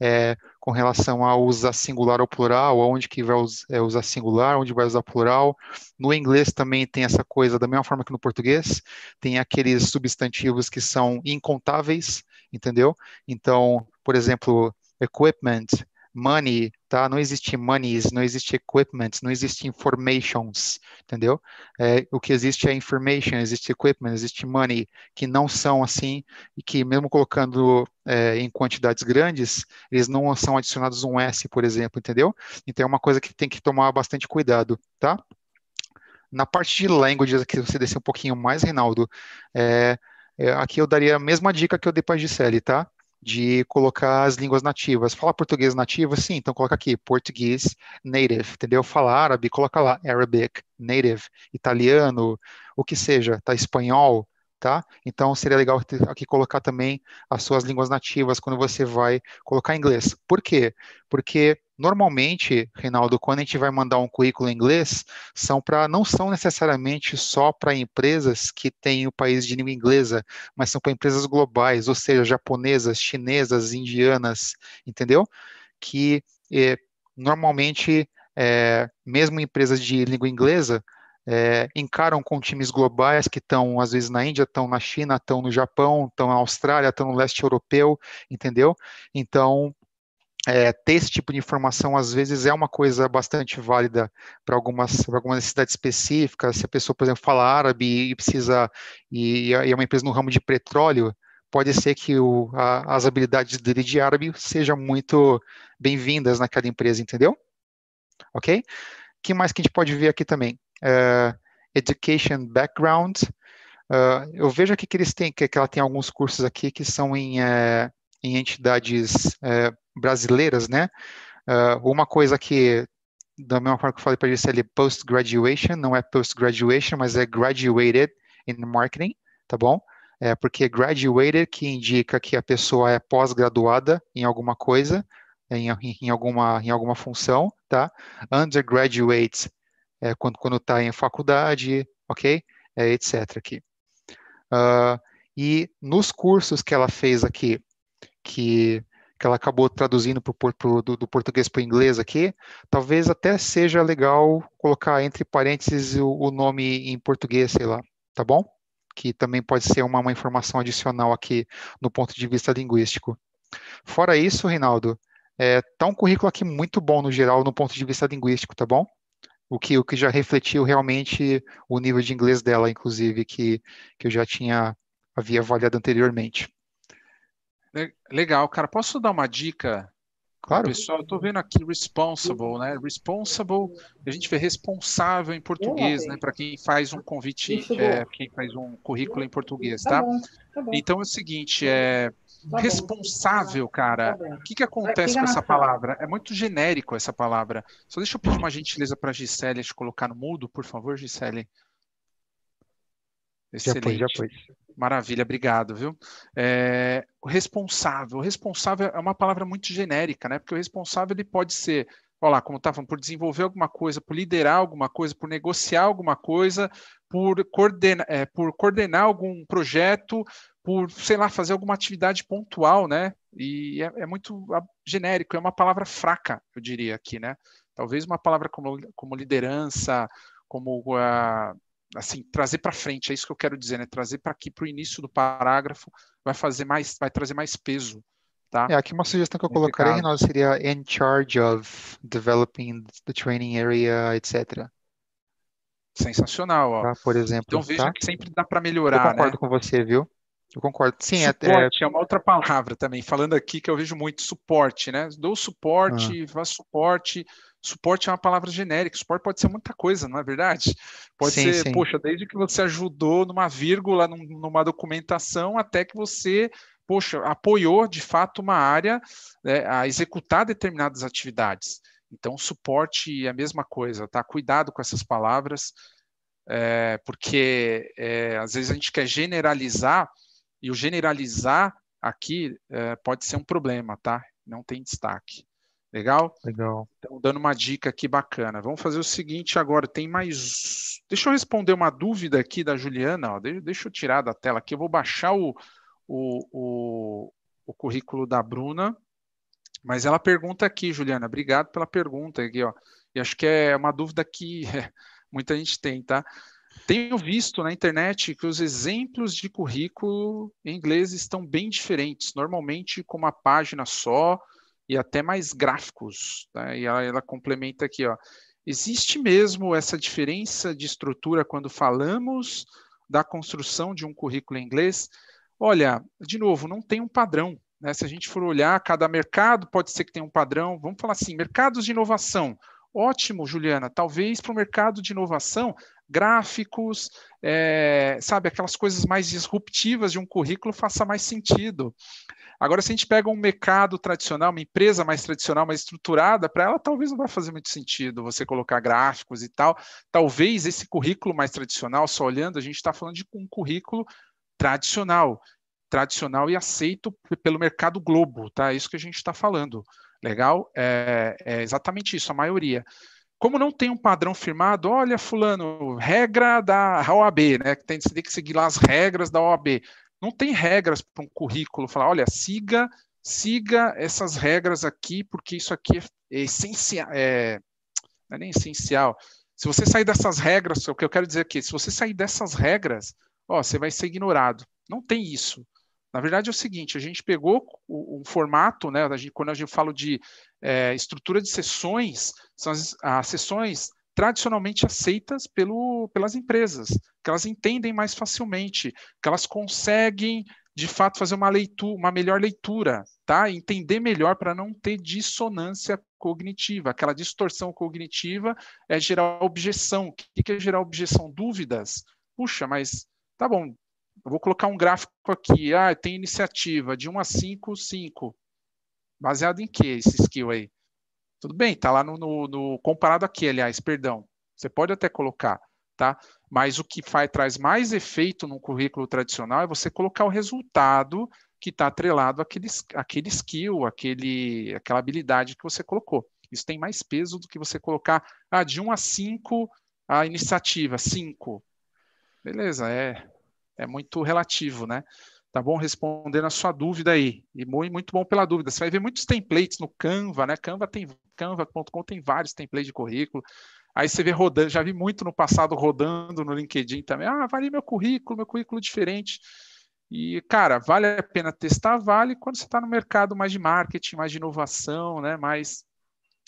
é, com relação a usar singular ou plural, aonde que vai é, usar singular, onde vai usar plural. No inglês também tem essa coisa, da mesma forma que no português, tem aqueles substantivos que são incontáveis, entendeu? Então, por exemplo, equipment, money, tá? Não existe monies, não existe equipments, não existe informations, entendeu? É, o que existe é information, existe equipment, existe money, que não são assim, e que mesmo colocando é, em quantidades grandes, eles não são adicionados um S, por exemplo, entendeu? Então é uma coisa que tem que tomar bastante cuidado, tá? Na parte de languages, aqui você descer um pouquinho mais, Reinaldo, é, é, aqui eu daria a mesma dica que eu dei para a Gisele, tá? de colocar as línguas nativas. Fala português nativo? Sim, então coloca aqui, português native, entendeu? Fala árabe, coloca lá, Arabic, native, italiano, o que seja, tá espanhol, tá? Então seria legal aqui colocar também as suas línguas nativas quando você vai colocar inglês. Por quê? Porque normalmente, Reinaldo, quando a gente vai mandar um currículo em inglês, são para não são necessariamente só para empresas que têm o país de língua inglesa, mas são para empresas globais, ou seja, japonesas, chinesas, indianas, entendeu? Que eh, normalmente, eh, mesmo empresas de língua inglesa, é, encaram com times globais que estão, às vezes, na Índia, estão na China, estão no Japão, estão na Austrália, estão no leste europeu, entendeu? Então, é, ter esse tipo de informação às vezes é uma coisa bastante válida para algumas pra alguma necessidade Se a pessoa, por exemplo, fala árabe e precisa e, é, e é uma empresa no ramo de petróleo, pode ser que o, a, as habilidades dele de árabe sejam muito bem-vindas naquela empresa, entendeu? Ok? O que mais que a gente pode ver aqui também? uh, education background. Uh, eu vejo aqui que eles têm, que, ela tem alguns cursos aqui que são em, uh, em entidades brasileiras, né? uma coisa que, da mesma forma que eu falei para eles, é post-graduation, não é post-graduation, mas é graduated in marketing, tá bom? É porque graduated que indica que a pessoa é pós-graduada em alguma coisa, em, em, alguma, em alguma função, tá? Undergraduate é, quando quando está em faculdade, ok, é, etc. Aqui. Uh, e nos cursos que ela fez aqui, que que ela acabou traduzindo pro, pro, do, do português para o inglês aqui, talvez até seja legal colocar entre parênteses o, o, nome em português, sei lá, tá bom? Que também pode ser uma, uma informação adicional aqui no ponto de vista linguístico. Fora isso, Reinaldo, é, tá um currículo aqui muito bom no geral, no ponto de vista linguístico, tá bom? o que, o que já refletiu realmente o nível de inglês dela, inclusive, que, que eu já tinha havia avaliado anteriormente. Legal, cara. Posso dar uma dica? Claro. Pessoal, estou vendo aqui responsible, né? Responsible, a gente vê responsável em português, né? Para quem faz um convite, é, quem faz um currículo em português, tá? tá? tá então é o seguinte, é Tá responsável, tá bom. cara. o que, que acontece com essa palavra? É muito genérico essa palavra. Só deixa eu pedir uma gentileza para a Gisele te colocar no mudo, por favor, Gisele. Excelente. Já foi, já foi. Maravilha, obrigado, viu? É, o responsável. O responsável é uma palavra muito genérica, né? Porque o responsável ele pode ser, olha lá, como estava falando, por desenvolver alguma coisa, por liderar alguma coisa, por negociar alguma coisa, por é, por coordenar algum projeto, por, sei lá, fazer alguma atividade pontual, né? E é, é muito genérico, é uma palavra fraca, eu diria aqui, né? Talvez uma palavra como, como liderança, como uh, assim trazer para frente, é isso que eu quero dizer, né? Trazer para aqui para o início do parágrafo vai fazer mais, vai trazer mais peso. Tá? É, aqui uma sugestão que eu colocaria, Reinaldo, seria in charge of developing the training area, etc. Sensacional, ó. Ah, por exemplo. Então veja tá? que sempre dá para melhorar. Eu concordo né? com você, viu? Eu concordo. Sim, suporte é, é... é uma outra palavra também, falando aqui que eu vejo muito, suporte, né? Dou suporte, ah. vá suporte. Suporte é uma palavra genérica, suporte pode ser muita coisa, não é verdade? Pode sim, ser, sim. poxa, desde que você ajudou numa vírgula, num, numa documentação, até que você, poxa, apoiou de fato uma área né, a executar determinadas atividades. Então, suporte é a mesma coisa, tá? Cuidado com essas palavras, é, porque é, às vezes a gente quer generalizar e o generalizar aqui é, pode ser um problema, tá? Não tem destaque. Legal? Legal. Então, dando uma dica aqui bacana. Vamos fazer o seguinte agora. Tem mais. Deixa eu responder uma dúvida aqui da Juliana. Ó. Deixa eu tirar da tela aqui. Eu vou baixar o, o, o, o currículo da Bruna. Mas ela pergunta aqui, Juliana. Obrigado pela pergunta aqui, ó. E acho que é uma dúvida que muita gente tem, tá? Tenho visto na internet que os exemplos de currículo em inglês estão bem diferentes, normalmente com uma página só e até mais gráficos. Né? E ela, ela complementa aqui, ó. Existe mesmo essa diferença de estrutura quando falamos da construção de um currículo em inglês? Olha, de novo, não tem um padrão. Né? Se a gente for olhar, cada mercado pode ser que tenha um padrão. Vamos falar assim: mercados de inovação. Ótimo, Juliana. Talvez para o mercado de inovação gráficos, é, sabe, aquelas coisas mais disruptivas de um currículo faça mais sentido. Agora, se a gente pega um mercado tradicional, uma empresa mais tradicional, mais estruturada, para ela talvez não vai fazer muito sentido você colocar gráficos e tal. Talvez esse currículo mais tradicional, só olhando, a gente está falando de um currículo tradicional, tradicional e aceito pelo mercado globo, tá? É isso que a gente está falando. Legal? É, é exatamente isso, a maioria. Como não tem um padrão firmado, olha, fulano, regra da OAB, né? Que tem, você tem que seguir lá as regras da OAB. Não tem regras para um currículo falar, olha, siga, siga essas regras aqui, porque isso aqui é essencial. É, não é nem essencial. Se você sair dessas regras, o que eu quero dizer aqui, se você sair dessas regras, ó, você vai ser ignorado. Não tem isso. Na verdade é o seguinte, a gente pegou o, o formato, né, a gente, quando a gente fala de é, estrutura de sessões são as, as sessões tradicionalmente aceitas pelo, pelas empresas, que elas entendem mais facilmente, que elas conseguem de fato fazer uma leitura, uma melhor leitura, tá? Entender melhor para não ter dissonância cognitiva, aquela distorção cognitiva é gerar objeção. O que é gerar objeção? Dúvidas. Puxa, mas tá bom, vou colocar um gráfico aqui. Ah, tem iniciativa de 1 a 5, 5. Baseado em que esse skill aí? Tudo bem, está lá no, no, no, Comparado aqui, aliás, perdão. Você pode até colocar, tá? Mas o que faz, traz mais efeito num currículo tradicional é você colocar o resultado que está atrelado àquele, àquele skill, àquele, àquela habilidade que você colocou. Isso tem mais peso do que você colocar ah, de 1 a 5 a iniciativa, 5. Beleza, é, é muito relativo, né? tá bom? Respondendo a sua dúvida aí. E muito, bom pela dúvida. Você vai ver muitos templates no Canva, né? Canva tem canva.com tem vários templates de currículo. Aí você vê rodando, já vi muito no passado rodando no LinkedIn também. Ah, vale meu currículo, meu currículo diferente. E, cara, vale a pena testar, vale quando você está no mercado mais de marketing, mais de inovação, né? Mais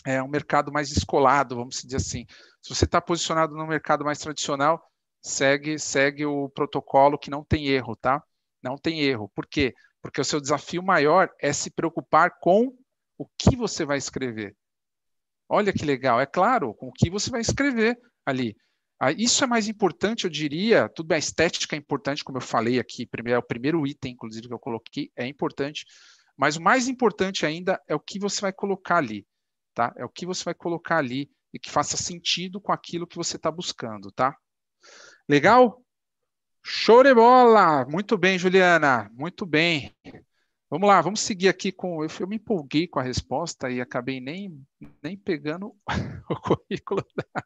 é um mercado mais descolado, vamos dizer assim. Se você está posicionado no mercado mais tradicional, segue segue o protocolo que não tem erro, tá? Não tem erro. Por quê? Porque o seu desafio maior é se preocupar com o que você vai escrever. Olha que legal, é claro, com o que você vai escrever ali. Ah, isso é mais importante, eu diria. Tudo bem, a estética é importante, como eu falei aqui, primeiro, é o primeiro item, inclusive, que eu coloquei, é importante. Mas o mais importante ainda é o que você vai colocar ali, tá? É o que você vai colocar ali e que faça sentido com aquilo que você está buscando, tá? Legal? Show de bola! Muito bem, Juliana, muito bem. Vamos lá, vamos seguir aqui com. Eu, eu me empolguei com a resposta e acabei nem, nem pegando o currículo da,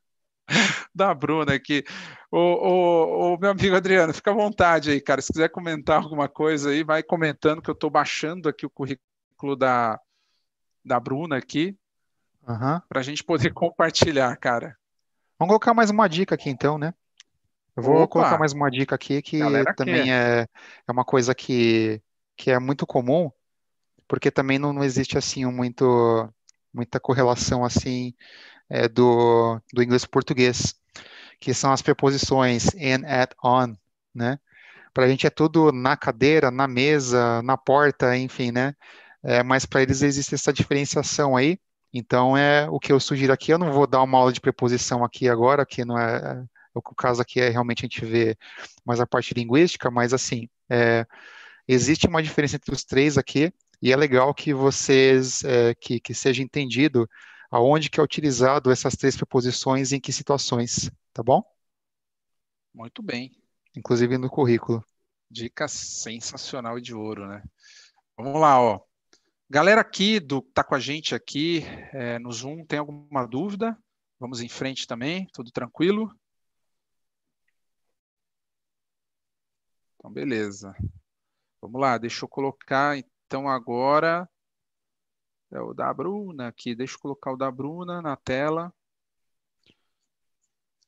da Bruna aqui. O, o, o, meu amigo Adriano, fica à vontade aí, cara. Se quiser comentar alguma coisa aí, vai comentando que eu estou baixando aqui o currículo da, da Bruna aqui uhum. para a gente poder compartilhar, cara. Vamos colocar mais uma dica aqui então, né? Eu vou Opa. colocar mais uma dica aqui que Galera também é, é uma coisa que, que é muito comum, porque também não, não existe assim muito muita correlação assim é, do, do inglês para português, que são as preposições in, at, on, né? Para a gente é tudo na cadeira, na mesa, na porta, enfim, né? É, mas para eles existe essa diferenciação aí. Então é o que eu sugiro aqui. Eu não vou dar uma aula de preposição aqui agora, que não é o caso aqui é realmente a gente vê mais a parte linguística, mas assim, é, existe uma diferença entre os três aqui, e é legal que vocês, é, que, que seja entendido aonde que é utilizado essas três preposições e em que situações, tá bom? Muito bem. Inclusive no currículo. Dica sensacional de ouro, né? Vamos lá, ó. Galera aqui do tá com a gente aqui é, no Zoom, tem alguma dúvida? Vamos em frente também, tudo tranquilo? Então, beleza. Vamos lá, deixa eu colocar então agora é o da Bruna aqui. Deixa eu colocar o da Bruna na tela.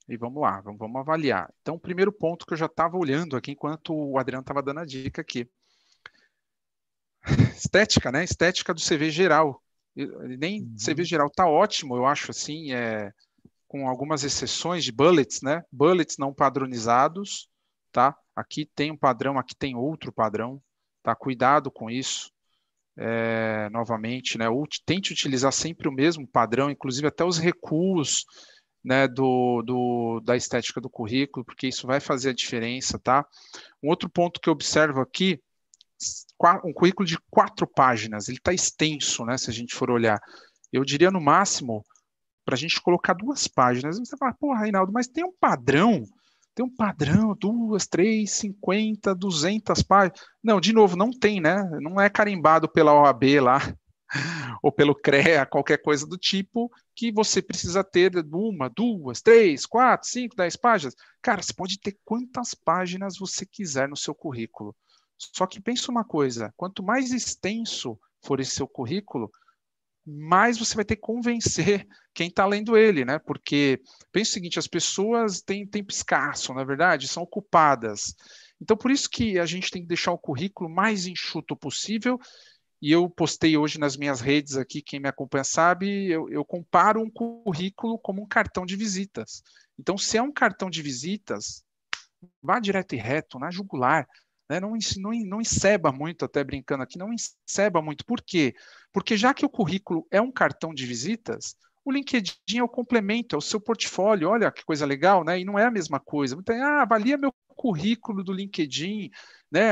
E vamos lá, vamos, vamos avaliar. Então, o primeiro ponto que eu já estava olhando aqui enquanto o Adriano estava dando a dica aqui. Estética, né? Estética do CV geral. Nem uhum. CV geral tá ótimo, eu acho assim, é, com algumas exceções de bullets, né? Bullets não padronizados, tá? aqui tem um padrão, aqui tem outro padrão, tá? Cuidado com isso. É, novamente, né? Tente utilizar sempre o mesmo padrão, inclusive até os recuos, né? Do, do da estética do currículo, porque isso vai fazer a diferença, tá? Um outro ponto que eu observo aqui, um currículo de quatro páginas, ele está extenso, né? Se a gente for olhar, eu diria no máximo para a gente colocar duas páginas. Você fala, pô, Reinaldo, mas tem um padrão tem um padrão, duas, três, cinquenta, duzentas páginas. Não, de novo, não tem, né? Não é carimbado pela OAB lá, ou pelo CREA, qualquer coisa do tipo, que você precisa ter uma, duas, três, quatro, cinco, dez páginas. Cara, você pode ter quantas páginas você quiser no seu currículo. Só que pensa uma coisa: quanto mais extenso for esse seu currículo, mais você vai ter que convencer quem está lendo ele, né? Porque pense o seguinte: as pessoas têm tempo escasso, na verdade, são ocupadas. Então, por isso que a gente tem que deixar o currículo mais enxuto possível. E eu postei hoje nas minhas redes aqui, quem me acompanha sabe, eu, eu comparo um currículo como um cartão de visitas. Então, se é um cartão de visitas, vá direto e reto, na jugular, né? Não, não, não enceba muito, até brincando aqui, não enceba muito. Por quê? Porque já que o currículo é um cartão de visitas, o LinkedIn é o complemento, é o seu portfólio. Olha que coisa legal, né? E não é a mesma coisa. Então, ah, avalia meu currículo do LinkedIn, né?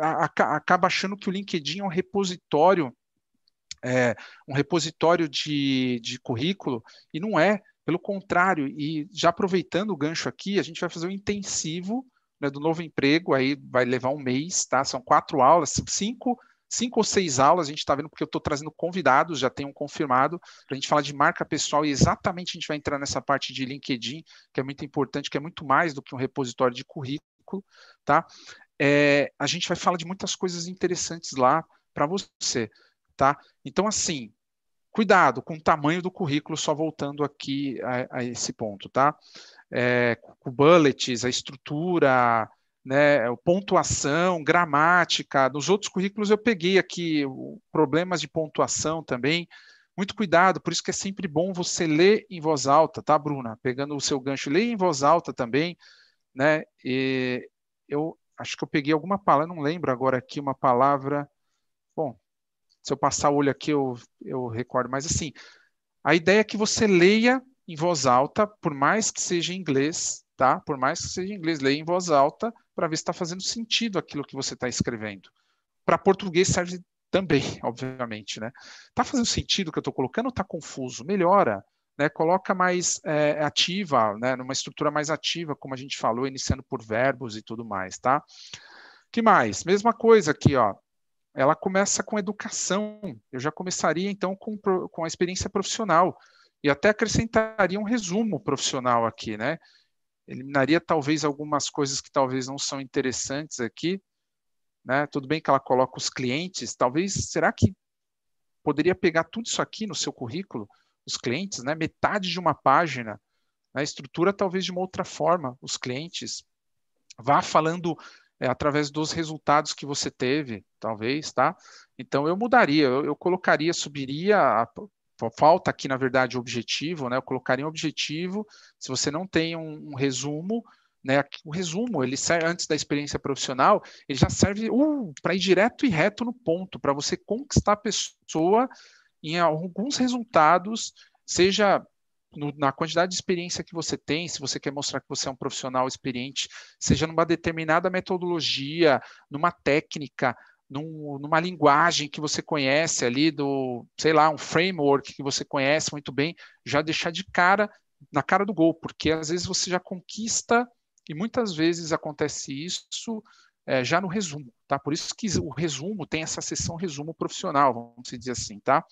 Acaba achando que o LinkedIn é um repositório, é, um repositório de, de currículo, e não é. Pelo contrário, e já aproveitando o gancho aqui, a gente vai fazer um intensivo né, do novo emprego, aí vai levar um mês, tá? São quatro aulas, cinco, cinco ou seis aulas, a gente está vendo porque eu estou trazendo convidados, já tenho um confirmado, para a gente falar de marca pessoal e exatamente a gente vai entrar nessa parte de LinkedIn, que é muito importante, que é muito mais do que um repositório de currículo, tá? É, a gente vai falar de muitas coisas interessantes lá para você, tá? Então, assim, cuidado com o tamanho do currículo, só voltando aqui a, a esse ponto, tá? é, com bullets, a estrutura, né, pontuação, gramática. Nos outros currículos eu peguei aqui problemas de pontuação também. Muito cuidado, por isso que é sempre bom você ler em voz alta, tá, Bruna? Pegando o seu gancho, leia em voz alta também, né? E eu acho que eu peguei alguma palavra, não lembro agora aqui uma palavra. Bom, se eu passar o olho aqui eu, eu recordo, mas assim, a ideia é que você leia em voz alta, por mais que seja em inglês, tá? Por mais que seja em inglês, leia em voz alta para ver se está fazendo sentido aquilo que você está escrevendo. Para português serve também, obviamente, né? Tá fazendo sentido o que eu estou colocando ou está confuso? Melhora, né? Coloca mais é, ativa, né? Numa estrutura mais ativa, como a gente falou, iniciando por verbos e tudo mais, tá? Que mais? Mesma coisa aqui, ó ela começa com educação. Eu já começaria então com, com a experiência profissional e até acrescentaria um resumo profissional aqui, né? Eliminaria talvez algumas coisas que talvez não são interessantes aqui, né? Tudo bem que ela coloca os clientes, talvez será que poderia pegar tudo isso aqui no seu currículo, os clientes, né? Metade de uma página, né? estrutura talvez de uma outra forma, os clientes. Vá falando é, através dos resultados que você teve, talvez, tá? Então eu mudaria, eu, eu colocaria, subiria a, falta aqui, na verdade, o objetivo, né? Eu colocaria um objetivo, se você não tem um, um resumo, né? O resumo, ele serve, antes da experiência profissional, ele já serve uh, para ir direto e reto no ponto, para você conquistar a pessoa em alguns resultados, seja no, na quantidade de experiência que você tem, se você quer mostrar que você é um profissional experiente, seja numa determinada metodologia, numa técnica, num, numa linguagem que você conhece ali, do, sei lá, um framework que você conhece muito bem, já deixar de cara, na cara do gol, porque às vezes você já conquista, e muitas vezes acontece isso é, já no resumo, tá? Por isso que o resumo tem essa sessão resumo profissional, vamos dizer assim, tá?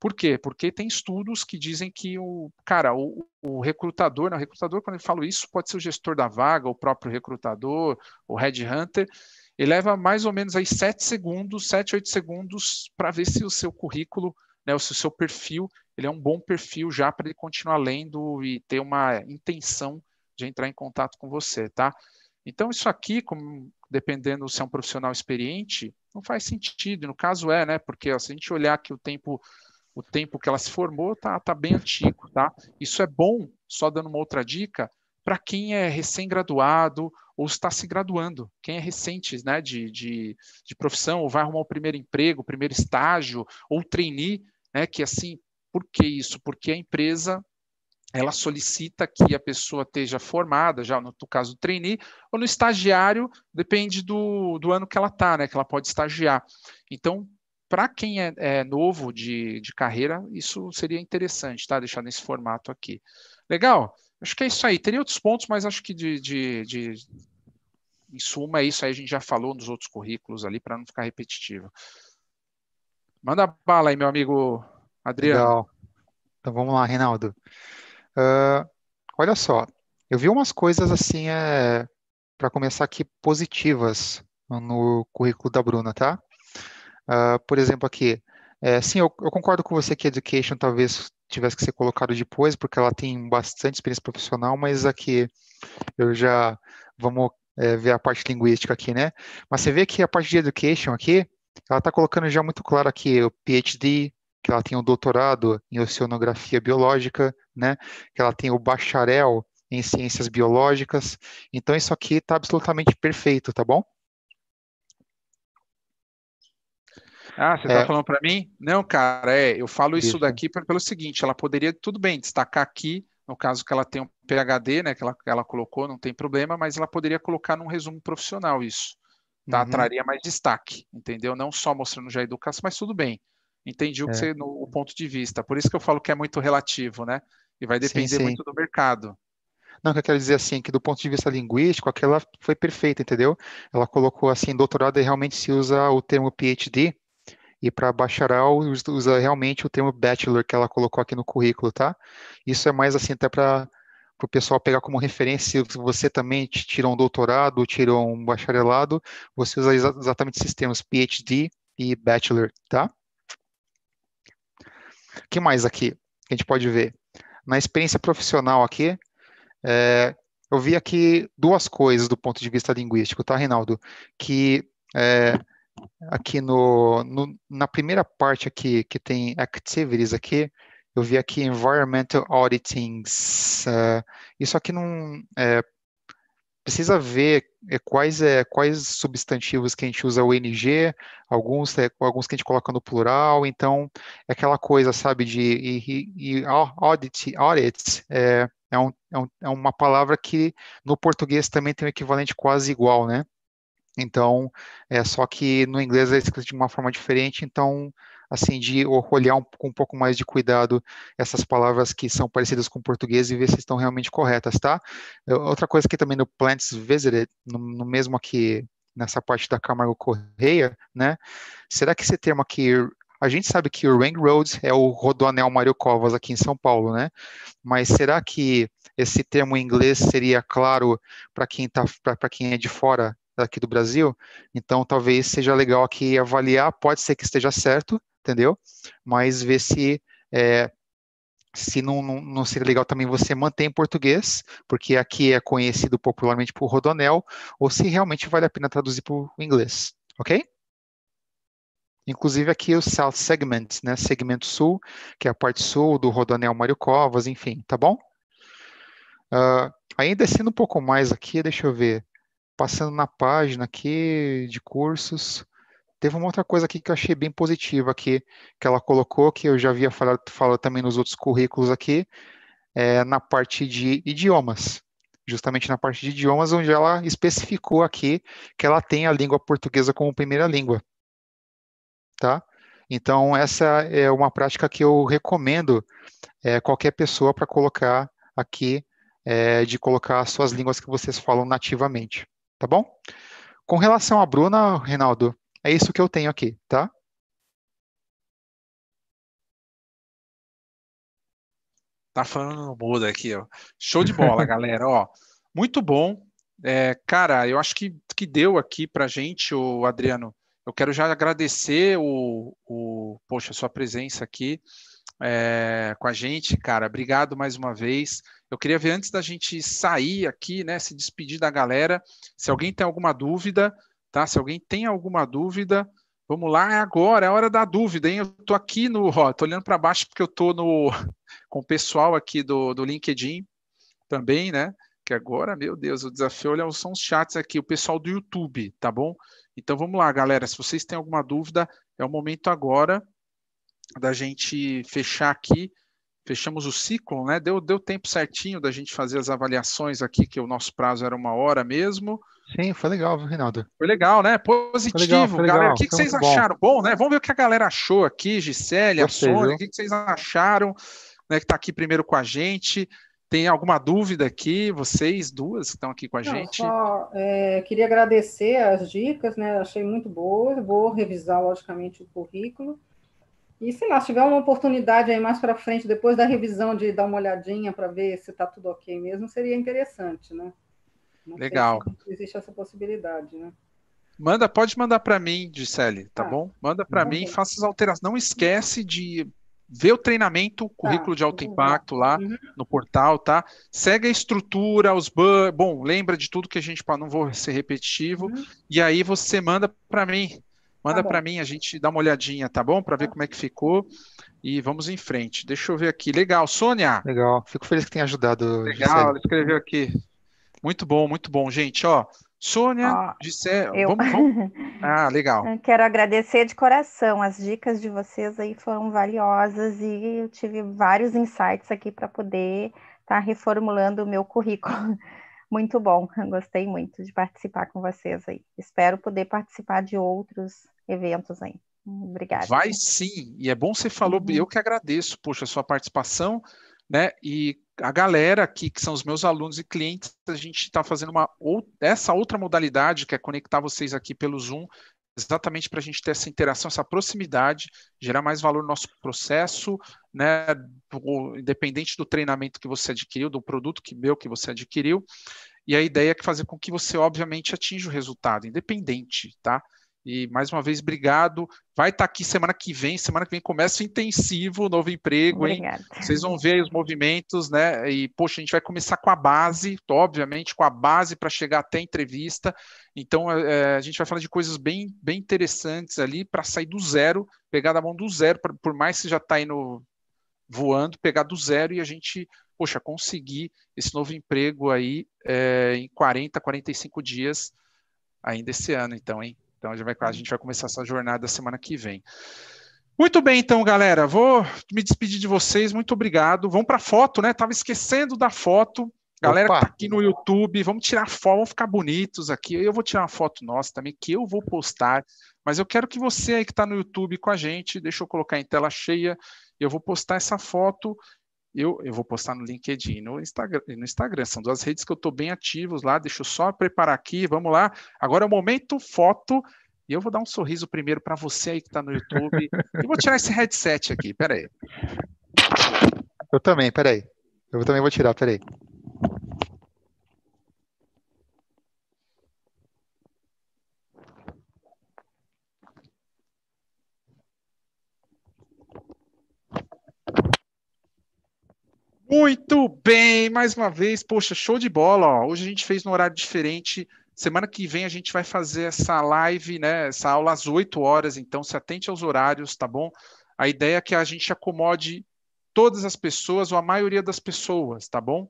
Por quê? Porque tem estudos que dizem que o cara, o, o recrutador, não, né, o recrutador, quando eu falo isso, pode ser o gestor da vaga, o próprio recrutador, o headhunter, ele leva mais ou menos aí 7 segundos, 7, 8 segundos para ver se o seu currículo, né, se o seu perfil, ele é um bom perfil já para ele continuar lendo e ter uma intenção de entrar em contato com você, tá? Então isso aqui, como, dependendo se é um profissional experiente, não faz sentido. No caso é, né? Porque ó, se a gente olhar que o tempo o tempo que ela se formou tá, tá bem antigo, tá? Isso é bom, só dando uma outra dica, para quem é recém-graduado ou está se graduando, quem é recente né, de, de, de profissão, ou vai arrumar o primeiro emprego, o primeiro estágio, ou trainee, né, que assim, por que isso? Porque a empresa ela solicita que a pessoa esteja formada, já no, no caso do trainee, ou no estagiário, depende do, do ano que ela está, né, que ela pode estagiar. Então, para quem é, é novo de, de carreira, isso seria interessante, tá? Deixar nesse formato aqui. Legal? Acho que é isso aí. Teria outros pontos, mas acho que de, de, de em suma, é isso aí a gente já falou nos outros currículos ali, para não ficar repetitivo. Manda bala aí, meu amigo Adriano. Legal. Então vamos lá, Reinaldo. Uh, olha só, eu vi umas coisas assim, é, para começar aqui, positivas no currículo da Bruna, tá? Uh, por exemplo, aqui, é, sim, eu, eu, concordo com você que education talvez tivesse que ser colocado depois, porque ela tem bastante experiência profissional, mas aqui eu já vamos é, ver a parte linguística aqui, né? Mas você vê que a parte de education aqui, ela está colocando já muito claro aqui o PhD, que ela tem o um doutorado em oceanografia biológica, né? Que ela tem o bacharel em ciências biológicas. Então isso aqui está absolutamente perfeito, tá bom? Ah, você está é. falando para mim? Não, cara, é, eu falo isso daqui pelo seguinte: ela poderia, tudo bem, destacar aqui no caso que ela tem um PhD, né, que ela, ela colocou, não tem problema, mas ela poderia colocar num resumo profissional isso. Tá? Uhum. Traria mais destaque, entendeu? Não só mostrando já a educação, mas tudo bem. Entendi é. o, que é. você, no, o ponto de vista. Por isso que eu falo que é muito relativo, né? E vai depender sim, sim. muito do mercado. Não, que eu quero dizer assim, que do ponto de vista linguístico, aquela foi perfeita, entendeu? Ela colocou assim, doutorado e realmente se usa o termo PhD, e para bacharel, usa realmente o termo bachelor que ela colocou aqui no currículo, tá? Isso é mais assim, até para o pessoal pegar como referência, se você também tirou um doutorado, tirou um bacharelado, você usa exatamente esses termos, PhD e bachelor, tá? O que mais aqui que a gente pode ver? Na experiência profissional aqui, é, eu vi aqui duas coisas do ponto de vista linguístico, tá, Reinaldo? Que é, aqui no, no, na primeira parte aqui, que tem activities é aqui, eu vi aqui environmental auditings. Uh, isso aqui não é, precisa ver é, quais é quais substantivos que a gente usa o n.g alguns é, alguns que a gente coloca no plural. Então é aquela coisa, sabe, de e, e audit, audit é, é, um, é, um, é uma palavra que no português também tem um equivalente quase igual, né? Então, é só que no inglês é escrito de uma forma diferente, então, assim, de olhar um, com um pouco mais de cuidado essas palavras que são parecidas com o português e ver se estão realmente corretas, tá? É, outra coisa que também no Plants Visited, no, no mesmo aqui, nessa parte da Camargo Correia, né? Será que esse termo aqui a gente sabe que o Ring Roads é o rodoanel Mário Covas aqui em São Paulo, né? Mas será que esse termo em inglês seria claro para quem tá, para quem é de fora aqui do Brasil, então talvez seja legal aqui avaliar, pode ser que esteja certo, entendeu? Mas ver se é, se não, não, não, seria legal também você manter em português, porque aqui é conhecido popularmente por Rodonel, ou se realmente vale a pena traduzir para o inglês, ok? Inclusive aqui o South Segment, né? Segmento Sul, que é a parte sul do Rodonel Mário Covas, enfim, tá bom? Uh, ainda descendo um pouco mais aqui, deixa eu ver passando na página aqui de cursos, teve uma outra coisa aqui que eu achei bem positiva aqui, que ela colocou, que eu já havia falado, falado também nos outros currículos aqui, é, na parte de idiomas. Justamente na parte de idiomas, onde ela especificou aqui que ela tem a língua portuguesa como primeira língua. Tá? Então, essa é uma prática que eu recomendo é, qualquer pessoa para colocar aqui, é, de colocar as suas línguas que vocês falam nativamente tá bom? Com relação à Bruna, Reinaldo, é isso que eu tenho aqui, tá? Tá falando no mudo aqui, ó. Show de bola, galera, ó. Muito bom. É, cara, eu acho que, que deu aqui pra gente, o Adriano. Eu quero já agradecer o, o poxa, a sua presença aqui é, com a gente, cara. Obrigado mais uma vez. Eu queria ver antes da gente sair aqui, né, se despedir da galera, se alguém tem alguma dúvida, tá? Se alguém tem alguma dúvida, vamos lá, é agora, é a hora da dúvida, hein? Eu tô aqui no, ó, tô olhando para baixo porque eu tô no com o pessoal aqui do, do LinkedIn também, né? Que agora, meu Deus, o desafio olha são os chats aqui, o pessoal do YouTube, tá bom? Então vamos lá, galera, se vocês têm alguma dúvida, é o momento agora da gente fechar aqui fechamos o ciclo, né? Deu, deu tempo certinho da gente fazer as avaliações aqui, que o nosso prazo era uma hora mesmo. Sim, foi legal, Reinaldo. Foi legal, né? Positivo, foi legal, foi galera. O que, que vocês bom. acharam? Bom, né? Vamos ver o que a galera achou aqui, Gisele, a Sônia, o que, que, vocês acharam, né? Que está aqui primeiro com a gente. Tem alguma dúvida aqui? Vocês duas que estão aqui com a Não, gente? Só, é, queria agradecer as dicas, né? Achei muito boa Vou revisar, logicamente, o currículo. E sei lá, se tiver uma oportunidade aí mais para frente, depois da revisão, de dar uma olhadinha para ver se está tudo ok mesmo, seria interessante, né? Não Legal. Se existe essa possibilidade, né? Manda, pode mandar para mim, Gisele, tá, tá. bom? Manda para mim, ver. faça as alterações. Não esquece de ver o treinamento, tá. currículo tá, de alto uhum. impacto lá uhum. no portal, tá? Segue a estrutura, os bom, lembra de tudo que a gente, para não vou ser repetitivo, uhum. e aí você manda para mim, Manda tá para mim, a gente dá uma olhadinha, tá bom? Para ver tá. como é que ficou e vamos em frente. Deixa eu ver aqui. Legal, Sônia. Legal. Fico feliz que tenha ajudado. Legal, ela escreveu aqui. Muito bom, muito bom, gente. Ó, Sônia, ah, eu... vamos, vamos, Ah, legal. Quero agradecer de coração. As dicas de vocês aí foram valiosas e eu tive vários insights aqui para poder estar tá reformulando o meu currículo. Muito bom, gostei muito de participar com vocês aí. Espero poder participar de outros eventos aí. Obrigada. Vai sim, e é bom você falou, uhum. eu que agradeço, poxa, a sua participação, né? E a galera aqui, que são os meus alunos e clientes, a gente está fazendo uma ou, essa outra modalidade, que é conectar vocês aqui pelo Zoom, exatamente para a gente ter essa interação, essa proximidade, gerar mais valor no nosso processo, né? Independente do treinamento que você adquiriu, do produto que meu que você adquiriu. E a ideia é fazer com que você, obviamente, atinja o resultado, independente, tá? E mais uma vez, obrigado. Vai estar tá aqui semana que vem. Semana que vem começa o intensivo, o novo emprego, Obrigada. hein? Vocês vão ver os movimentos, né? E, poxa, a gente vai começar com a base, obviamente, com a base para chegar até a entrevista. Então, é, é, a gente vai falar de coisas bem, bem interessantes ali para sair do zero, pegar da mão do zero, pra, por mais que já está indo voando, pegar do zero e a gente, poxa, conseguir esse novo emprego aí é, em 40, 45 dias ainda esse ano, então, hein? Então a gente vai, a uhum. gente vai começar essa jornada semana que vem. Muito bem, então, galera. Vou me despedir de vocês. Muito obrigado. Vamos para a foto, né? Tava esquecendo da foto. Galera Opa. que tá aqui no YouTube, vamos tirar foto, vamos ficar bonitos aqui. Eu vou tirar uma foto nossa também, que eu vou postar. Mas eu quero que você aí que está no YouTube com a gente, deixa eu colocar em tela cheia. Eu vou postar essa foto eu, eu vou postar no LinkedIn no Instagram, no Instagram. São duas redes que eu estou bem ativos lá. Deixa eu só preparar aqui. Vamos lá. Agora é o momento foto. E eu vou dar um sorriso primeiro para você aí que está no YouTube. eu vou tirar esse headset aqui. Peraí. Eu também, peraí. Eu também vou tirar, peraí. Muito bem, mais uma vez, poxa, show de bola. Ó. Hoje a gente fez no horário diferente. Semana que vem a gente vai fazer essa live, né? Essa aula às 8 horas, então se atente aos horários, tá bom? A ideia é que a gente acomode todas as pessoas ou a maioria das pessoas, tá bom?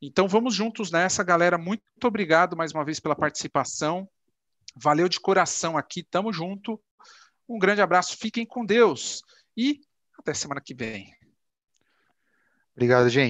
Então vamos juntos nessa, galera. Muito obrigado mais uma vez pela participação. Valeu de coração aqui, tamo junto. Um grande abraço, fiquem com Deus e até semana que vem. Obrigado, gente.